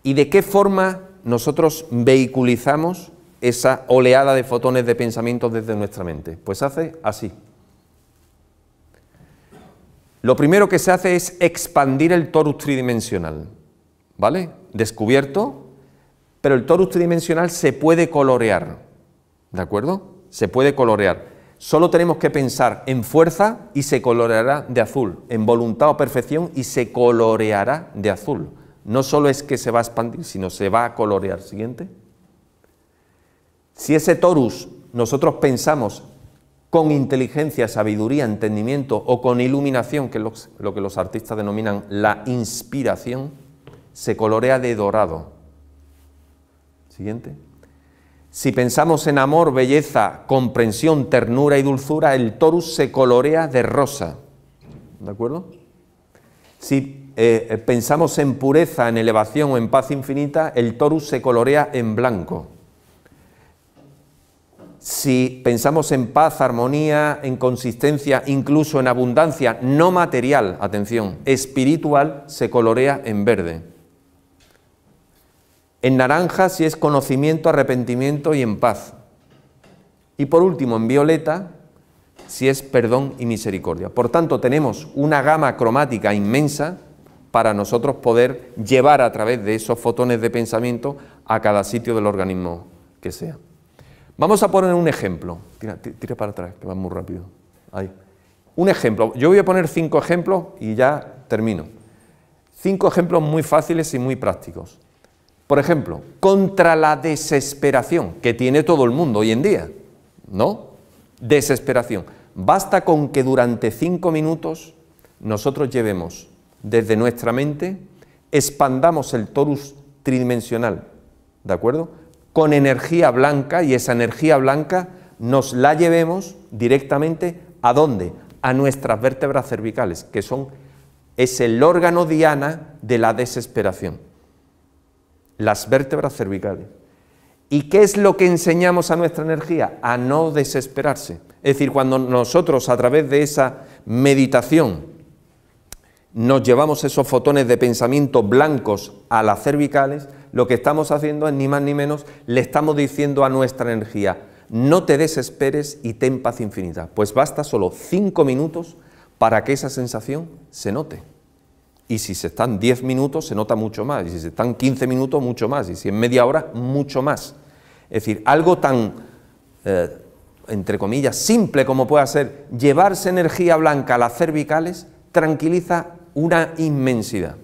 ¿Y de qué forma nosotros vehiculizamos? esa oleada de fotones de pensamiento desde nuestra mente? Pues hace así. Lo primero que se hace es expandir el torus tridimensional, ¿vale? Descubierto, pero el torus tridimensional se puede colorear, ¿de acuerdo? Se puede colorear. Solo tenemos que pensar en fuerza y se coloreará de azul, en voluntad o perfección y se coloreará de azul. No solo es que se va a expandir, sino se va a colorear. Siguiente. Si ese torus nosotros pensamos con inteligencia, sabiduría, entendimiento o con iluminación, que es lo que los artistas denominan la inspiración, se colorea de dorado. Siguiente. Si pensamos en amor, belleza, comprensión, ternura y dulzura, el torus se colorea de rosa. ¿De acuerdo? Si eh, eh, pensamos en pureza, en elevación o en paz infinita, el torus se colorea en blanco si pensamos en paz, armonía, en consistencia, incluso en abundancia, no material, atención, espiritual, se colorea en verde. En naranja si es conocimiento, arrepentimiento y en paz. Y por último, en violeta, si es perdón y misericordia. Por tanto, tenemos una gama cromática inmensa para nosotros poder llevar a través de esos fotones de pensamiento a cada sitio del organismo que sea. Vamos a poner un ejemplo. Tira, para atrás, que va muy rápido. Ahí. Un ejemplo. Yo voy a poner cinco ejemplos y ya termino. Cinco ejemplos muy fáciles y muy prácticos. Por ejemplo, contra la desesperación que tiene todo el mundo hoy en día. ¿No? Desesperación. Basta con que durante cinco minutos nosotros llevemos desde nuestra mente, expandamos el torus tridimensional, ¿de acuerdo? con energía blanca y esa energía blanca nos la llevemos directamente a dónde? A nuestras vértebras cervicales, que son es el órgano diana de la desesperación. Las vértebras cervicales. ¿Y qué es lo que enseñamos a nuestra energía? A no desesperarse. Es decir, cuando nosotros a través de esa meditación nos llevamos esos fotones de pensamiento blancos a las cervicales, lo que estamos haciendo es ni más ni menos, le estamos diciendo a nuestra energía, no te desesperes y ten paz infinita. Pues basta solo cinco minutos para que esa sensación se note. Y si se están 10 minutos, se nota mucho más. Y si se están 15 minutos, mucho más. Y si en media hora, mucho más. Es decir, algo tan, eh, entre comillas, simple como pueda ser llevarse energía blanca a las cervicales, tranquiliza una inmensidad.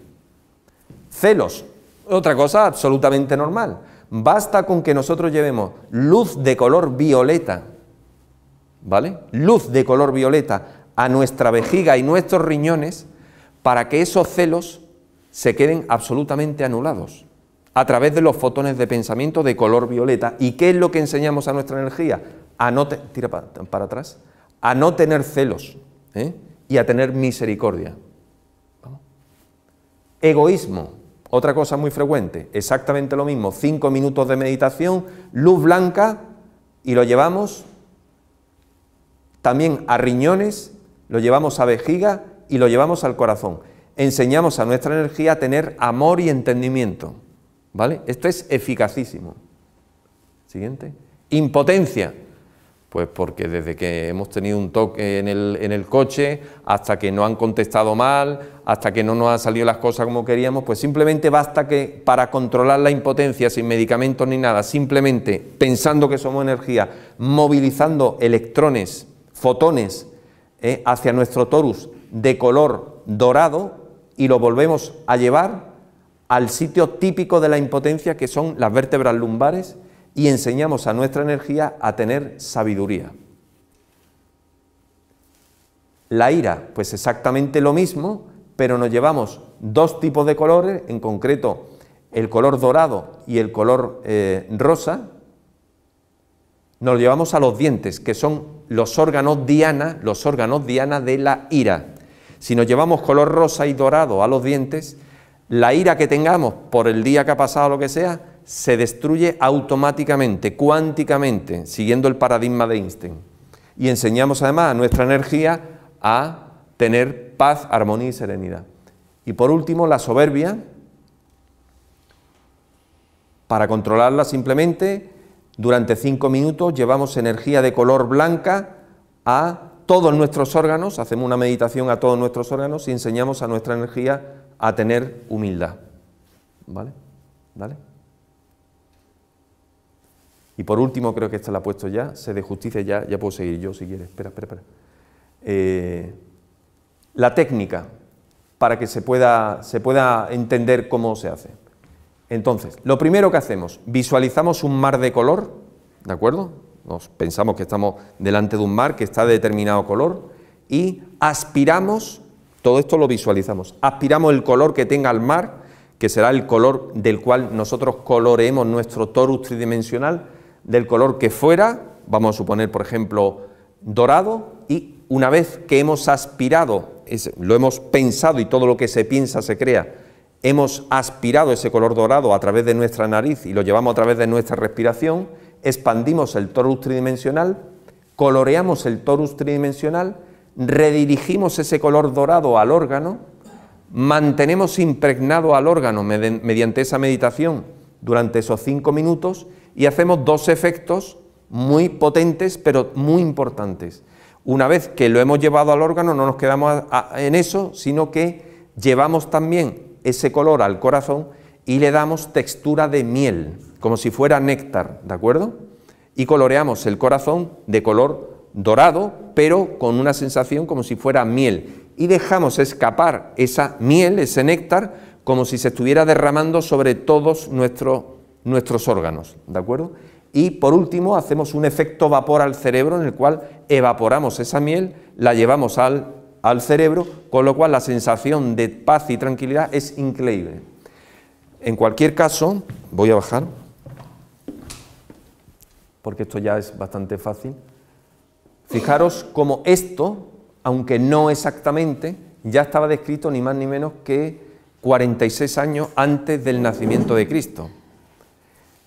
Celos, otra cosa absolutamente normal. Basta con que nosotros llevemos luz de color violeta, ¿vale? Luz de color violeta a nuestra vejiga y nuestros riñones para que esos celos se queden absolutamente anulados a través de los fotones de pensamiento de color violeta. ¿Y qué es lo que enseñamos a nuestra energía? A no, para, atrás, a no tener celos ¿eh? y a tener misericordia. Egoísmo otra cosa muy frecuente, exactamente lo mismo, cinco minutos de meditación, luz blanca y lo llevamos también a riñones, lo llevamos a vejiga y lo llevamos al corazón. Enseñamos a nuestra energía a tener amor y entendimiento. ¿Vale? Esto es eficacísimo. Siguiente. Impotencia. Pues porque desde que hemos tenido un toque en el, coche, hasta que no han contestado mal, hasta que no nos han salido las cosas como queríamos, pues simplemente basta que para controlar la impotencia sin medicamentos ni nada, simplemente pensando que somos energía, movilizando electrones, fotones, eh, hacia nuestro torus de color dorado y lo volvemos a llevar al sitio típico de la impotencia que son las vértebras lumbares y enseñamos a nuestra energía a tener sabiduría. La ira, pues exactamente lo mismo, pero nos llevamos dos tipos de colores, en concreto el color dorado y el color eh, rosa, nos llevamos a los dientes, que son los órganos diana, los órganos diana de la ira. Si nos llevamos color rosa y dorado a los dientes, la ira que tengamos por el día que ha pasado lo que sea, se destruye automáticamente, cuánticamente, siguiendo el paradigma de Einstein. Y enseñamos además a nuestra energía a tener paz, armonía y serenidad. Y por último, la soberbia, para controlarla simplemente, durante cinco minutos llevamos energía de color blanca a todos nuestros órganos, hacemos una meditación a todos nuestros órganos y enseñamos a nuestra energía a tener humildad. ¿Vale? ¿Vale? Y por último, creo que esta la ha puesto ya, sé de justicia ya, ya puedo seguir yo si quieres. Espera, espera, espera. Eh, la técnica para que se pueda, se pueda entender cómo se hace. Entonces, lo primero que hacemos, visualizamos un mar de color, ¿de acuerdo? Nos pensamos que estamos delante de un mar que está de determinado color y aspiramos, todo esto lo visualizamos, aspiramos el color que tenga el mar, que será el color del cual nosotros coloreemos nuestro torus tridimensional del color que fuera, vamos a suponer por ejemplo dorado, y una vez que hemos aspirado, lo hemos pensado y todo lo que se piensa se crea, hemos aspirado ese color dorado a través de nuestra nariz y lo llevamos a través de nuestra respiración, expandimos el torus tridimensional, coloreamos el torus tridimensional, redirigimos ese color dorado al órgano, mantenemos impregnado al órgano mediante esa meditación durante esos cinco minutos y hacemos dos efectos muy potentes, pero muy importantes. Una vez que lo hemos llevado al órgano, no nos quedamos en eso, sino que llevamos también ese color al corazón y le damos textura de miel, como si fuera néctar, ¿de acuerdo? Y coloreamos el corazón de color dorado, pero con una sensación como si fuera miel. Y dejamos escapar esa miel, ese néctar, como si se estuviera derramando sobre todos nuestros nuestros órganos, ¿de acuerdo? Y por último hacemos un efecto vapor al cerebro en el cual evaporamos esa miel, la llevamos al, cerebro, con lo cual la sensación de paz y tranquilidad es increíble. En cualquier caso, voy a bajar, porque esto ya es bastante fácil. Fijaros cómo esto, aunque no exactamente, ya estaba descrito ni más ni menos que 46 años antes del nacimiento de Cristo.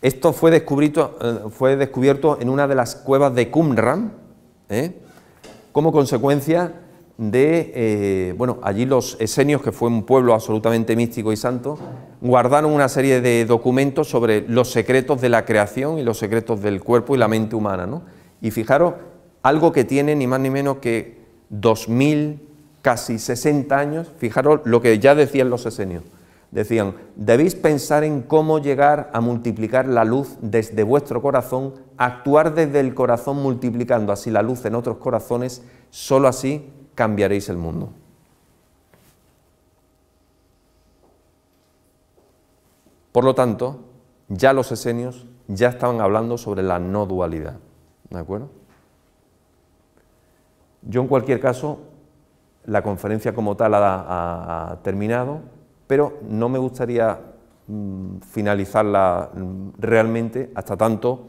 Esto fue descubierto, eh, fue descubierto en una de las cuevas de Qumran, ¿eh? como consecuencia de, eh, bueno, allí los esenios, que fue un pueblo absolutamente místico y santo, guardaron una serie de documentos sobre los secretos de la creación y los secretos del cuerpo y la mente humana. Y fijaros, algo que tiene ni más ni menos que 2000, casi 60 años, fijaros lo que ya decían los esenios. Decían, debéis pensar en cómo llegar a multiplicar la luz desde vuestro corazón, actuar desde el corazón multiplicando así la luz en otros corazones, sólo así cambiaréis el mundo. Por lo tanto, ya los esenios ya estaban hablando sobre la no dualidad. ¿De acuerdo? Yo en cualquier caso, la conferencia como tal ha terminado, pero no me gustaría mm, finalizarla mm, realmente hasta tanto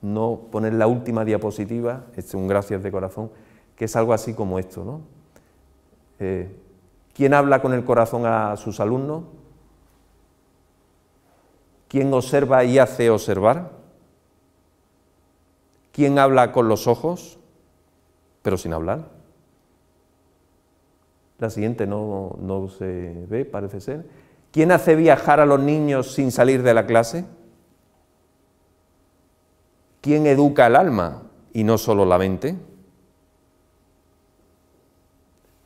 no poner la última diapositiva, este es un gracias de corazón, que es algo así como esto. ¿no? Eh, ¿Quién habla con el corazón a sus alumnos? ¿Quién observa y hace observar? ¿Quién habla con los ojos, pero sin hablar? la siguiente no, se ve, parece ser. ¿Quién hace viajar a los niños sin salir de la clase? ¿Quién educa el alma y no solo la mente?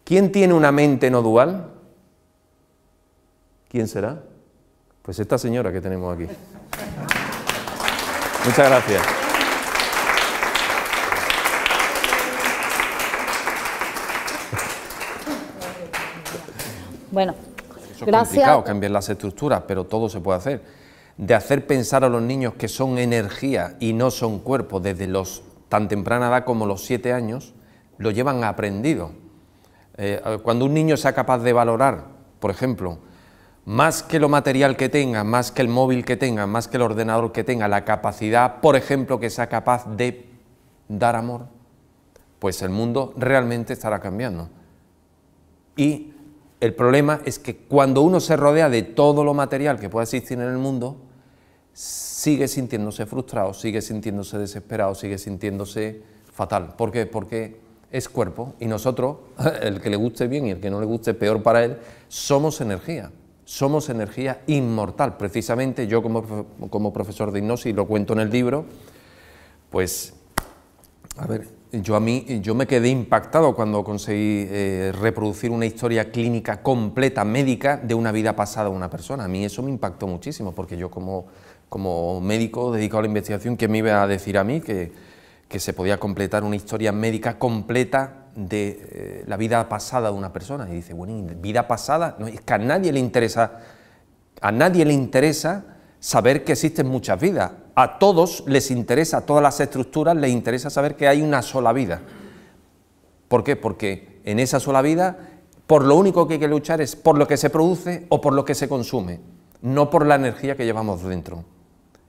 ¿Quién tiene una mente no dual? ¿Quién será? Pues esta señora que tenemos aquí. Muchas gracias. Bueno, es complicado cambiar las estructuras, pero todo se puede hacer. De hacer pensar a los niños que son energía y no son cuerpo desde los tan temprana edad como los siete años, lo llevan aprendido. Eh, cuando un niño sea capaz de valorar, por ejemplo, más que lo material que tenga, más que el móvil que tenga, más que el ordenador que tenga, la capacidad, por ejemplo, que sea capaz de dar amor, pues el mundo realmente estará cambiando. Y el problema es que cuando uno se rodea de todo lo material que puede existir en el mundo, sigue sintiéndose frustrado, sigue sintiéndose desesperado, sigue sintiéndose fatal. ¿Por qué? Porque es cuerpo y nosotros, el que le guste bien y el que no le guste peor para él, somos energía, somos energía inmortal. Precisamente yo como, como profesor de hipnosis, lo cuento en el libro, pues, a ver, eh, yo, a mí, eh, yo me quedé impactado cuando conseguí eh, reproducir una historia clínica completa, médica, de una vida pasada de una persona. A mí eso me impactó muchísimo, porque yo como, médico dedicado a la investigación, ¿qué me iba a decir a mí? Que, se podía completar una historia médica completa de la vida pasada de una persona. Y dice, bueno, vida pasada, no, es que a nadie le interesa, a nadie le interesa saber que existen muchas vidas a todos les interesa, a todas las estructuras les interesa saber que hay una sola vida. ¿Por qué? Porque en esa sola vida, por lo único que hay que luchar es por lo que se produce o por lo que se consume, no por la energía que llevamos dentro.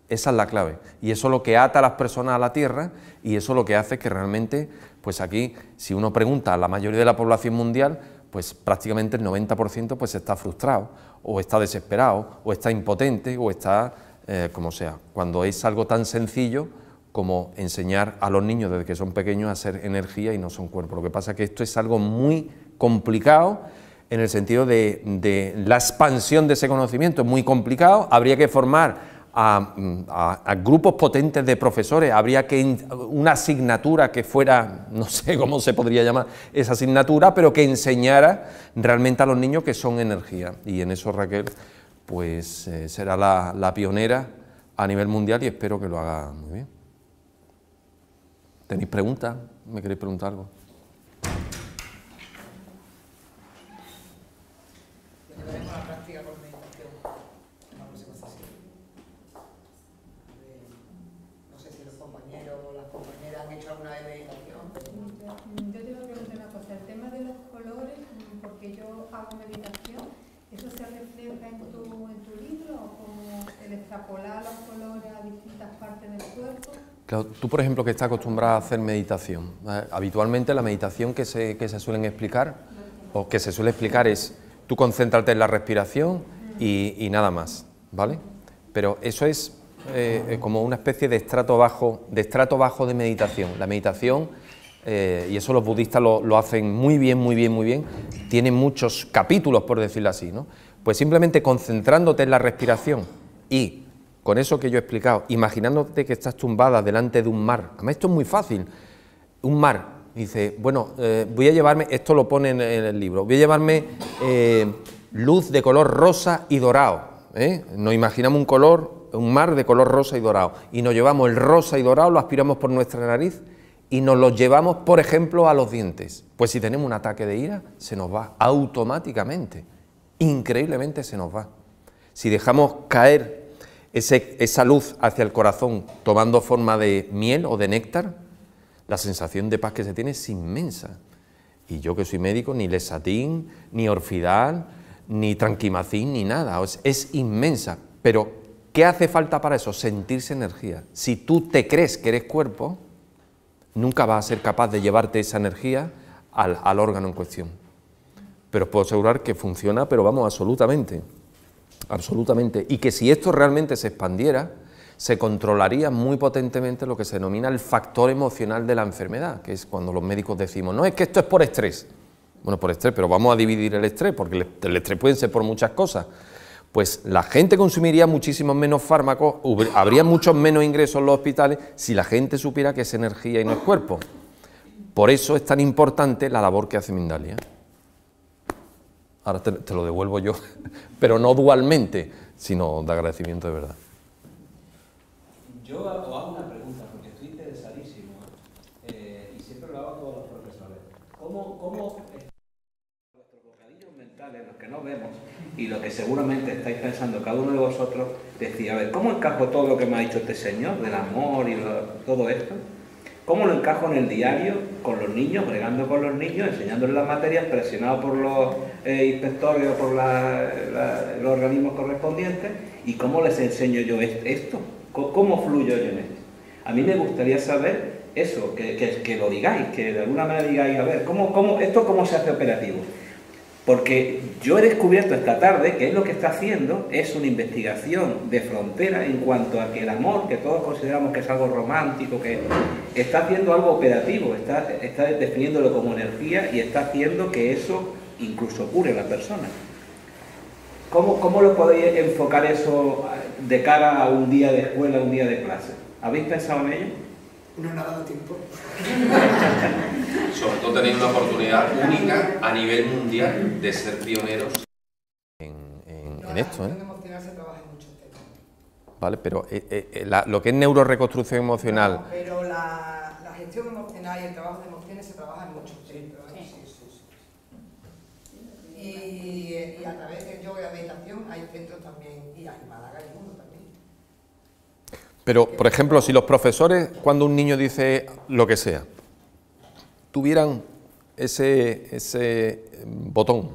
Esa es la clave. Y eso es lo que ata a las personas a la Tierra y eso es lo que hace que realmente, pues aquí, si uno pregunta a la mayoría de la población mundial, pues prácticamente el 90% pues está frustrado o está desesperado o está impotente o está eh, como sea, cuando es algo tan sencillo como enseñar a los niños desde que son pequeños a ser energía y no son cuerpo. Lo que pasa es que esto es algo muy complicado en el sentido de, la expansión de ese conocimiento, es muy complicado, habría que formar a, grupos potentes de profesores, habría que una asignatura que fuera, no sé cómo se podría llamar esa asignatura, pero que enseñara realmente a los niños que son energía. Y en eso Raquel pues eh, será la, pionera a nivel mundial y espero que lo haga muy bien. ¿Tenéis preguntas? ¿Me queréis preguntar algo? los colores distintas partes del cuerpo. Claro, tú por ejemplo que estás acostumbrada a hacer meditación, habitualmente la meditación que se, suelen explicar o que se suele explicar es tú concéntrate en la respiración y, nada más, ¿vale? Pero eso es eh, eh, como una especie de estrato bajo de, estrato bajo de meditación. La meditación, eh, y eso los budistas lo, lo, hacen muy bien, muy bien, muy bien, ...tienen muchos capítulos, por decirlo así, ¿no? Pues simplemente concentrándote en la respiración y con eso que yo he explicado, imaginándote que estás tumbada delante de un mar, además esto es muy fácil, un mar, dice, bueno, eh, voy a llevarme, esto lo pone en, el libro, voy a llevarme eh, luz de color rosa y dorado, ¿eh? nos imaginamos un color, un mar de color rosa y dorado, y nos llevamos el rosa y dorado, lo aspiramos por nuestra nariz y nos lo llevamos, por ejemplo, a los dientes. Pues si tenemos un ataque de ira, se nos va automáticamente, increíblemente se nos va. Si dejamos caer esa luz hacia el corazón tomando forma de miel o de néctar, la sensación de paz que se tiene es inmensa. Y yo que soy médico, ni lesatín, ni orfidal, ni tranquimacín, ni nada. Es, inmensa. Pero, ¿qué hace falta para eso? Sentirse energía. Si tú te crees que eres cuerpo, nunca vas a ser capaz de llevarte esa energía al, al órgano en cuestión. Pero os puedo asegurar que funciona, pero vamos, absolutamente. Absolutamente. Y que si esto realmente se expandiera, se controlaría muy potentemente lo que se denomina el factor emocional de la enfermedad, que es cuando los médicos decimos, no, es que esto es por estrés. Bueno, por estrés, pero vamos a dividir el estrés, porque el estrés puede ser por muchas cosas. Pues la gente consumiría muchísimos menos fármacos, habría muchos menos ingresos en los hospitales si la gente supiera que es energía y no es cuerpo. Por eso es tan importante la labor que hace Mindalia ahora te, lo devuelvo yo, pero no dualmente, sino de agradecimiento de verdad. Yo hago una pregunta, porque estoy interesadísimo, eh, y siempre lo hago a todos los profesores. ¿Cómo, cómo nuestros bocadillos mentales, los que no vemos, y lo que seguramente estáis pensando cada uno de vosotros, decía, a ver, ¿cómo encajo todo lo que me ha dicho este señor, del amor y todo esto? ¿Cómo lo encajo en el diario con los niños, bregando con los niños, enseñándoles las materias, presionado por los eh, inspectores o por los organismos correspondientes? ¿Y cómo les enseño yo esto? ¿Cómo, fluyo yo en esto? A mí me gustaría saber eso, que, lo digáis, que de alguna manera digáis, a ver, ¿cómo, ¿esto cómo se hace operativo? Porque yo he descubierto esta tarde que es lo que está haciendo es una investigación de frontera en cuanto a que el amor, que todos consideramos que es algo romántico, que está haciendo algo operativo, está, está definiéndolo como energía y está haciendo que eso incluso cure a la persona. ¿Cómo, ¿Cómo lo podéis enfocar eso de cara a un día de escuela, un día de clase? ¿Habéis pensado en ello? no ha dado tiempo. Sobre todo tenéis una oportunidad única a nivel mundial de ser pioneros. En, esto. ¿eh? La gestión esto, ¿eh? Se trabaja en muchos temas. Vale, pero eh, eh, lo que es neuroreconstrucción emocional... pero la, gestión emocional y el trabajo de emociones se trabaja en muchos centros Sí. Sí, sí, y, a través de yoga y meditación hay centros también, y hay Málaga pero, por ejemplo, si los profesores, cuando un niño dice lo que sea, tuvieran ese, mm, botón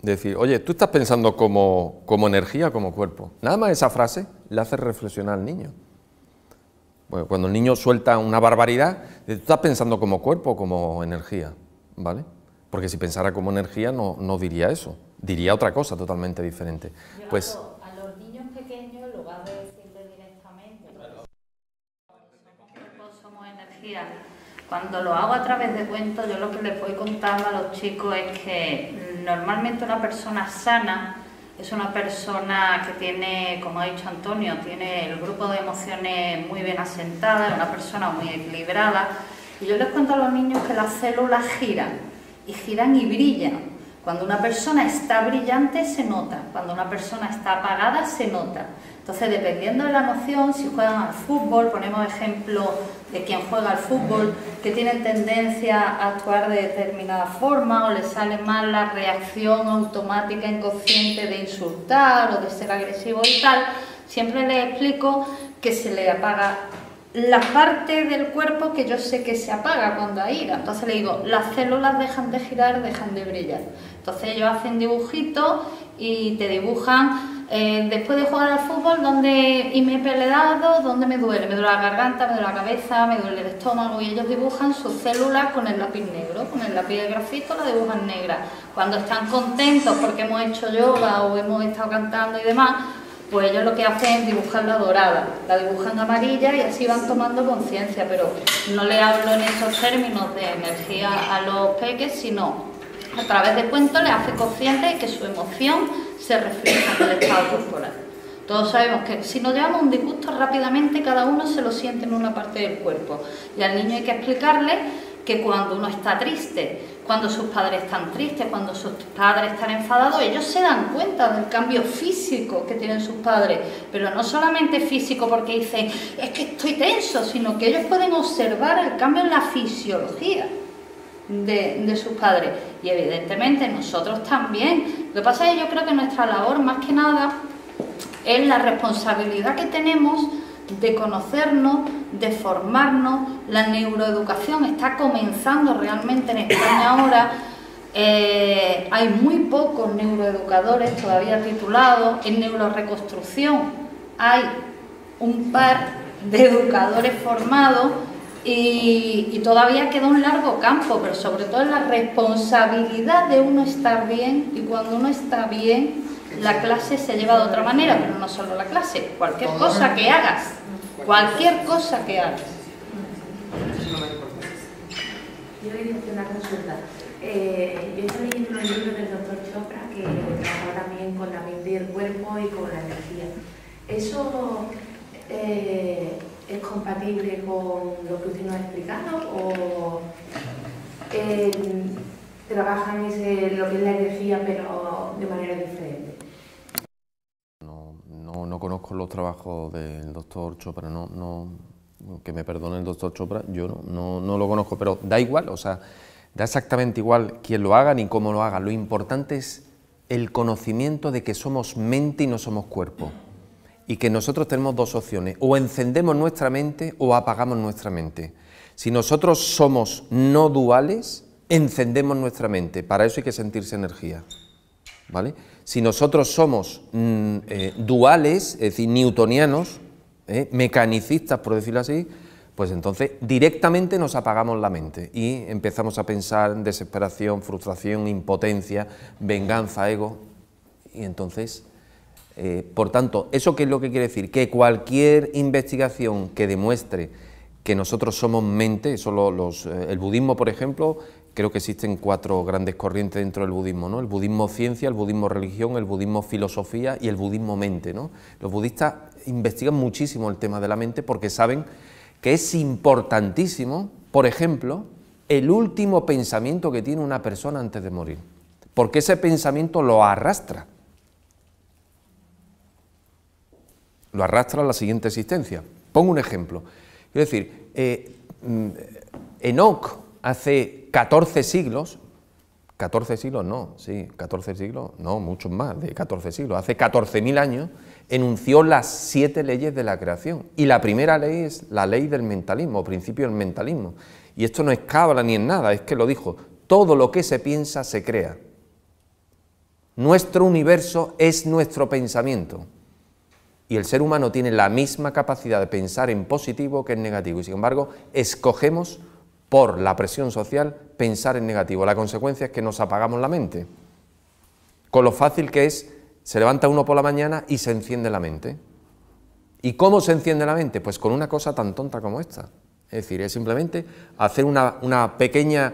de decir, oye, tú estás pensando como, como energía, como cuerpo. Nada más esa frase le hace reflexionar al niño. Bueno, cuando el niño suelta una barbaridad, tú estás pensando como cuerpo, como energía, ¿vale? Porque si pensara como energía no, no diría eso, diría otra cosa totalmente diferente. Pues... Cuando lo hago a través de cuentos, yo lo que les voy contando a los chicos es que normalmente una persona sana es una persona que tiene, como ha dicho Antonio, tiene el grupo de emociones muy bien asentada, es una persona muy equilibrada. Y yo les cuento a los niños que las células giran, y giran y brillan. Cuando una persona está brillante se nota, cuando una persona está apagada se nota. Entonces, dependiendo de la emoción... si juegan al fútbol, ponemos ejemplo de quien juega al fútbol, que tienen tendencia a actuar de determinada forma o les sale mal la reacción automática inconsciente de insultar o de ser agresivo y tal, siempre les explico que se le apaga la parte del cuerpo que yo sé que se apaga cuando hay ira. Entonces le digo, las células dejan de girar, dejan de brillar. Entonces ellos hacen dibujitos y te dibujan eh, después de jugar al fútbol donde y me he peleado, donde me duele, me duele la garganta, me duele la cabeza, me duele el estómago y ellos dibujan sus células con el lápiz negro, con el lápiz de grafito la dibujan negra. Cuando están contentos porque hemos hecho yoga o hemos estado cantando y demás, pues ellos lo que hacen es dibujarla dorada, la dibujan amarilla y así van tomando conciencia, pero no le hablo en esos términos de energía a los peques, sino a través de cuentos le hace consciente de que su emoción se refleja en el estado corporal. Todos sabemos que si nos llevamos un disgusto rápidamente cada uno se lo siente en una parte del cuerpo y al niño hay que explicarle que cuando uno está triste, cuando sus padres están tristes, cuando sus padres están enfadados, ellos se dan cuenta del cambio físico que tienen sus padres, pero no solamente físico porque dicen, es que estoy tenso, sino que ellos pueden observar el cambio en la fisiología de, sus padres. Y evidentemente nosotros también. Lo que pasa es que yo creo que nuestra labor más que nada es la responsabilidad que tenemos de conocernos, de formarnos. La neuroeducación está comenzando realmente en España ahora. Eh, hay muy pocos neuroeducadores todavía titulados. En neuroreconstrucción hay un par de educadores formados y, todavía queda un largo campo, pero sobre todo la responsabilidad de uno estar bien y cuando uno está bien, la clase se lleva de otra manera, pero no solo la clase, cualquier cosa que hagas, cualquier cosa que hagas. Yo ir a una consulta. Eh, yo estoy leyendo un libro del doctor Chopra que trabaja también con la mente del cuerpo y con la energía. Eso... Eh, es compatible con lo que usted nos ha explicado o eh, trabajan ese, lo que es la energía pero de manera diferente. No, conozco los trabajos del doctor Chopra, no, que me perdone el doctor Chopra, yo no, no lo conozco, pero da igual, o sea, da exactamente igual quién lo haga ni cómo lo haga, lo importante es el conocimiento de que somos mente y no somos cuerpo y que nosotros tenemos dos opciones, o encendemos nuestra mente o apagamos nuestra mente. Si nosotros somos no duales, encendemos nuestra mente, para eso hay que sentirse energía. ¿Vale? Si nosotros somos mm, eh, duales, es decir, newtonianos, ¿eh? mecanicistas, por decirlo así, pues entonces directamente nos apagamos la mente y empezamos a pensar en desesperación, frustración, impotencia, venganza, ego, y entonces eh, por tanto, ¿eso qué es lo que quiere decir? Que cualquier investigación que demuestre que nosotros somos mente, eh, el budismo, por ejemplo, creo que existen cuatro grandes corrientes dentro del budismo, ¿no? El budismo ciencia, el budismo religión, el budismo filosofía y el budismo mente, ¿no? Los budistas investigan muchísimo el tema de la mente porque saben que es importantísimo, por ejemplo, el último pensamiento que tiene una persona antes de morir, porque ese pensamiento lo arrastra. lo arrastra a la siguiente existencia. Pongo un ejemplo. Quiero decir, eh, mm, Enoch hace 14 siglos, 14 siglos no, sí, 14 siglos, no, muchos más de 14 siglos, hace 14.000 años, enunció las siete leyes de la creación. Y la primera ley es la ley del mentalismo, o principio del mentalismo. Y esto no es cabla ni en nada, es que lo dijo, todo lo que se piensa se crea. Nuestro universo es nuestro pensamiento. Y el ser humano tiene la misma capacidad de pensar en positivo que en negativo. Y sin embargo, escogemos por la presión social pensar en negativo. La consecuencia es que nos apagamos la mente. Con lo fácil que es, se levanta uno por la mañana y se enciende la mente. ¿Y cómo se enciende la mente? Pues con una cosa tan tonta como esta. Es decir, es simplemente hacer una, pequeña,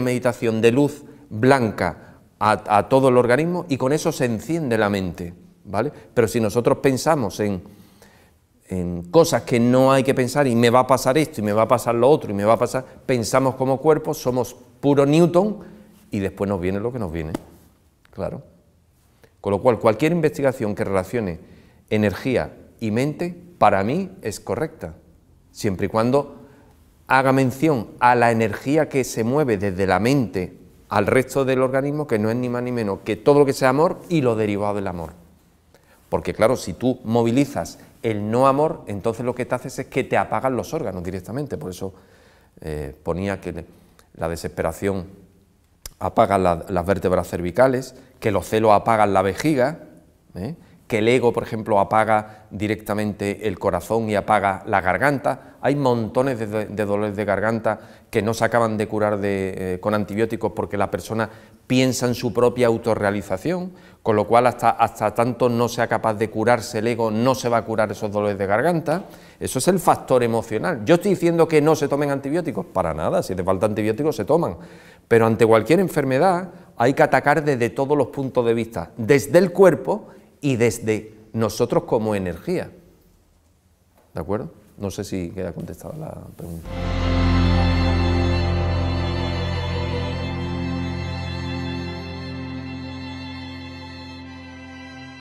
meditación de luz blanca a todo el organismo y con eso se enciende la mente. Pero si nosotros pensamos en, en cosas que no hay que pensar y me va a pasar esto y me va a pasar lo otro y me va a pasar, pensamos como cuerpo, somos puro Newton y después nos viene lo que nos viene. Claro. Con lo cual, cualquier investigación que relacione energía y mente, para mí es correcta, siempre y cuando haga mención a la energía que se mueve desde la mente al resto del organismo, que no es ni más ni menos que todo lo que sea amor y lo derivado del amor. Porque claro, si tú movilizas el no amor, entonces lo que te haces es que te apagan los órganos directamente. Por eso eh, ponía que la desesperación apaga las vértebras cervicales, que los celos apagan la vejiga. ¿eh? que el ego, por ejemplo, apaga directamente el corazón y apaga la garganta. Hay montones de, dolores de garganta que no se acaban de curar eh, con antibióticos porque la persona piensa en su propia autorrealización, con lo cual hasta, hasta tanto no sea capaz de curarse el ego, no se va a curar esos dolores de garganta. Eso es el factor emocional. Yo estoy diciendo que no se tomen antibióticos, para nada, si te falta antibióticos se toman. Pero ante cualquier enfermedad hay que atacar desde todos los puntos de vista, desde el cuerpo y desde nosotros como energía. ¿De acuerdo? No sé si queda contestada la pregunta.